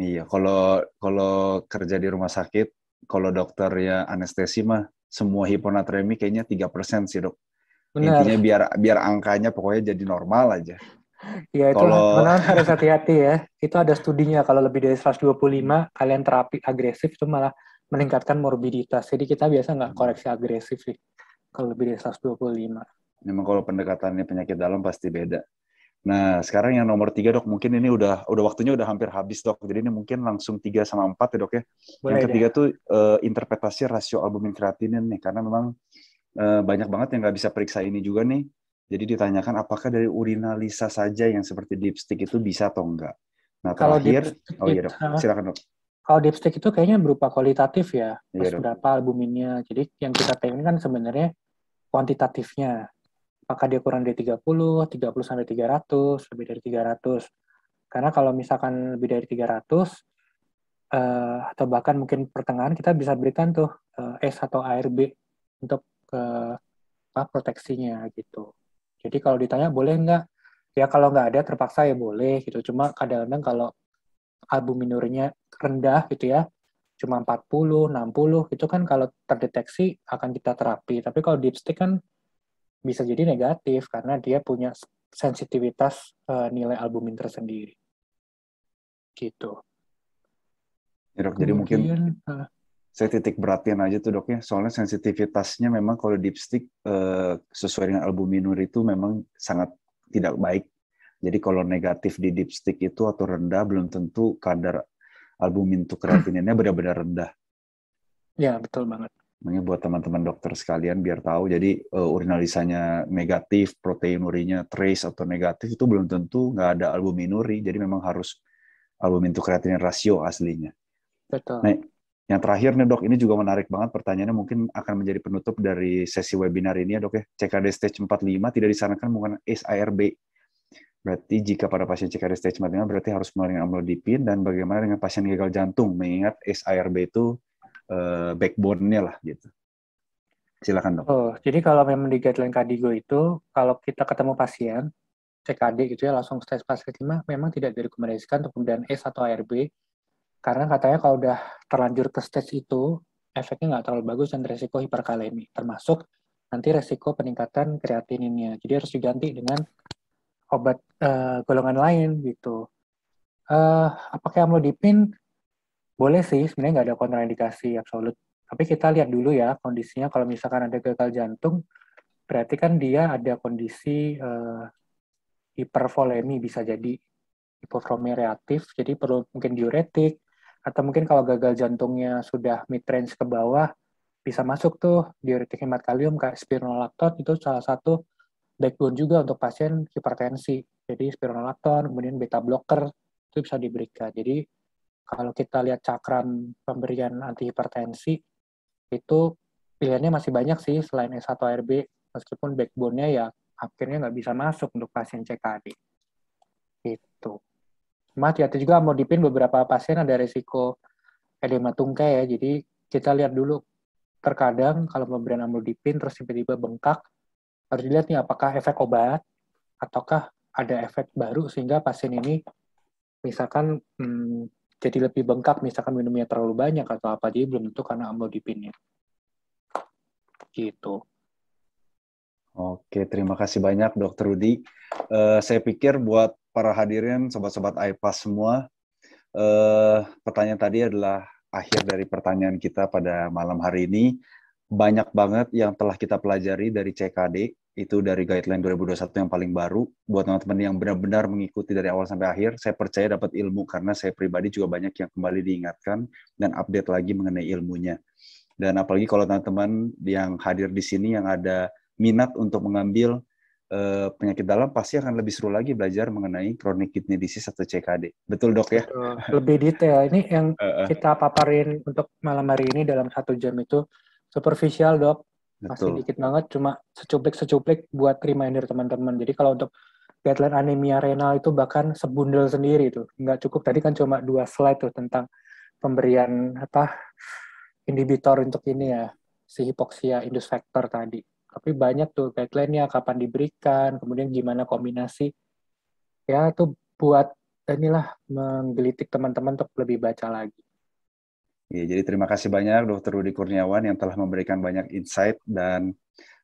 Iya, kalau kalau kerja di rumah sakit, kalau dokter ya anestesi mah semua hiponatremi kayaknya tiga persen sih dok. Benar. Intinya biar biar angkanya pokoknya jadi normal aja. Iya itu kalau... benar harus hati-hati ya. Itu ada studinya kalau lebih dari 125 kalian terapi agresif itu malah meningkatkan morbiditas. Jadi kita biasa nggak koreksi agresif sih kalau lebih dari 125. Memang kalau pendekatannya penyakit dalam pasti beda. Nah, sekarang yang nomor tiga dok, mungkin ini udah udah waktunya udah hampir habis dok. Jadi ini mungkin langsung tiga sama empat ya dok ya. Boleh, yang ketiga ya. tuh uh, interpretasi rasio albumin kreatinin nih, karena memang uh, banyak banget yang nggak bisa periksa ini juga nih. Jadi ditanyakan apakah dari urinalisa saja yang seperti dipstick itu bisa atau enggak. Nah, kalau terakhir, oh iya dok, silakan dok. Kalau dipstick itu kayaknya berupa kualitatif ya, iya, berapa albuminnya. Jadi yang kita pengen kan sebenarnya kuantitatifnya apakah dia kurang dari 30, 30 sampai 300, lebih dari 300. Karena kalau misalkan lebih dari 300 uh, eh, atau bahkan mungkin pertengahan kita bisa berikan tuh uh, eh, S atau ARB untuk ke eh, apa proteksinya gitu. Jadi kalau ditanya boleh nggak? Ya kalau nggak ada terpaksa ya boleh gitu. Cuma kadang-kadang kalau albuminurnya rendah gitu ya, cuma 40, 60 itu kan kalau terdeteksi akan kita terapi. Tapi kalau dipstick kan bisa jadi negatif karena dia punya sensitivitas uh, nilai albumin tersendiri. Gitu. Ya dok, jadi mungkin uh, saya titik beratin aja tuh dok ya, soalnya sensitivitasnya memang kalau dipstick uh, sesuai dengan albuminur itu memang sangat tidak baik. Jadi kalau negatif di dipstick itu atau rendah belum tentu kadar albumin tuh kreatininnya benar-benar rendah. Ya, betul banget. Ini buat teman-teman dokter sekalian biar tahu, jadi uh, urinalisanya negatif, protein proteinurinya trace atau negatif itu belum tentu nggak ada albuminuri, jadi memang harus albumin to creatinine rasio aslinya. Betul. Nah, yang terakhir nih dok, ini juga menarik banget pertanyaannya mungkin akan menjadi penutup dari sesi webinar ini ya dok ya. CKD stage 45 tidak disarankan menggunakan ARB. Berarti jika pada pasien CKD stage 45 berarti harus melalui amlodipin dan bagaimana dengan pasien gagal jantung mengingat ARB itu uh, backbone-nya lah gitu. Silakan dong. Oh, jadi kalau memang di guideline Kadigo itu kalau kita ketemu pasien CKD gitu ya langsung stres kelima, memang tidak direkomendasikan untuk kemudian S atau ARB karena katanya kalau udah terlanjur ke stage itu efeknya nggak terlalu bagus dan resiko hiperkalemi termasuk nanti resiko peningkatan kreatininnya jadi harus diganti dengan obat uh, golongan lain gitu. Uh, eh, apakah amlodipin boleh sih, sebenarnya nggak ada kontraindikasi absolut. Tapi kita lihat dulu ya kondisinya kalau misalkan ada gagal jantung, berarti kan dia ada kondisi uh, hipervolemi bisa jadi hipovolemi reaktif, jadi perlu mungkin diuretik, atau mungkin kalau gagal jantungnya sudah mid-range ke bawah, bisa masuk tuh diuretik hemat kalium kayak spironolakton itu salah satu backbone juga untuk pasien hipertensi. Jadi spironolakton, kemudian beta blocker itu bisa diberikan. Jadi kalau kita lihat cakram pemberian antihipertensi, itu pilihannya masih banyak sih selain s 1 rb meskipun backbone-nya ya akhirnya nggak bisa masuk untuk pasien CKD. Itu. Cuma hati-hati juga dipin beberapa pasien ada risiko edema tungkai ya, jadi kita lihat dulu terkadang kalau pemberian amlodipin terus tiba-tiba bengkak, harus dilihat nih apakah efek obat ataukah ada efek baru sehingga pasien ini misalkan hmm, jadi lebih bengkak misalkan minumnya terlalu banyak atau apa jadi belum tentu karena amlodipinnya gitu Oke, terima kasih banyak Dokter Rudi. Uh, saya pikir buat para hadirin, sobat-sobat IPAS semua, uh, pertanyaan tadi adalah akhir dari pertanyaan kita pada malam hari ini. Banyak banget yang telah kita pelajari dari CKD itu dari guideline 2021 yang paling baru. Buat teman-teman yang benar-benar mengikuti dari awal sampai akhir, saya percaya dapat ilmu karena saya pribadi juga banyak yang kembali diingatkan dan update lagi mengenai ilmunya. Dan apalagi kalau teman-teman yang hadir di sini yang ada minat untuk mengambil uh, penyakit dalam, pasti akan lebih seru lagi belajar mengenai chronic kidney disease atau CKD. Betul dok ya? Lebih detail. Ini yang kita paparin untuk malam hari ini dalam satu jam itu superficial dok, masih Betul. dikit banget, cuma secuplik-secuplik buat reminder teman-teman. Jadi kalau untuk guideline anemia renal itu bahkan sebundel sendiri itu Nggak cukup, tadi kan cuma dua slide tuh tentang pemberian apa inhibitor untuk ini ya, si hipoksia induce factor tadi. Tapi banyak tuh guideline-nya, kapan diberikan, kemudian gimana kombinasi. Ya, tuh buat inilah menggelitik teman-teman untuk lebih baca lagi. Ya, jadi terima kasih banyak Dr. Rudi Kurniawan yang telah memberikan banyak insight dan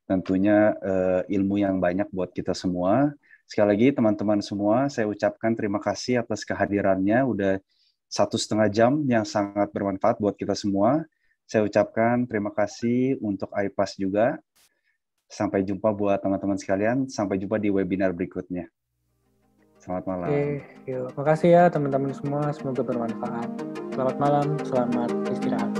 tentunya uh, ilmu yang banyak buat kita semua. Sekali lagi teman-teman semua, saya ucapkan terima kasih atas kehadirannya. Udah satu setengah jam yang sangat bermanfaat buat kita semua. Saya ucapkan terima kasih untuk iPass juga. Sampai jumpa buat teman-teman sekalian. Sampai jumpa di webinar berikutnya. Selamat malam. Oke, yuk. Makasih ya teman-teman semua. Semoga bermanfaat. Selamat malam, selamat istirahat.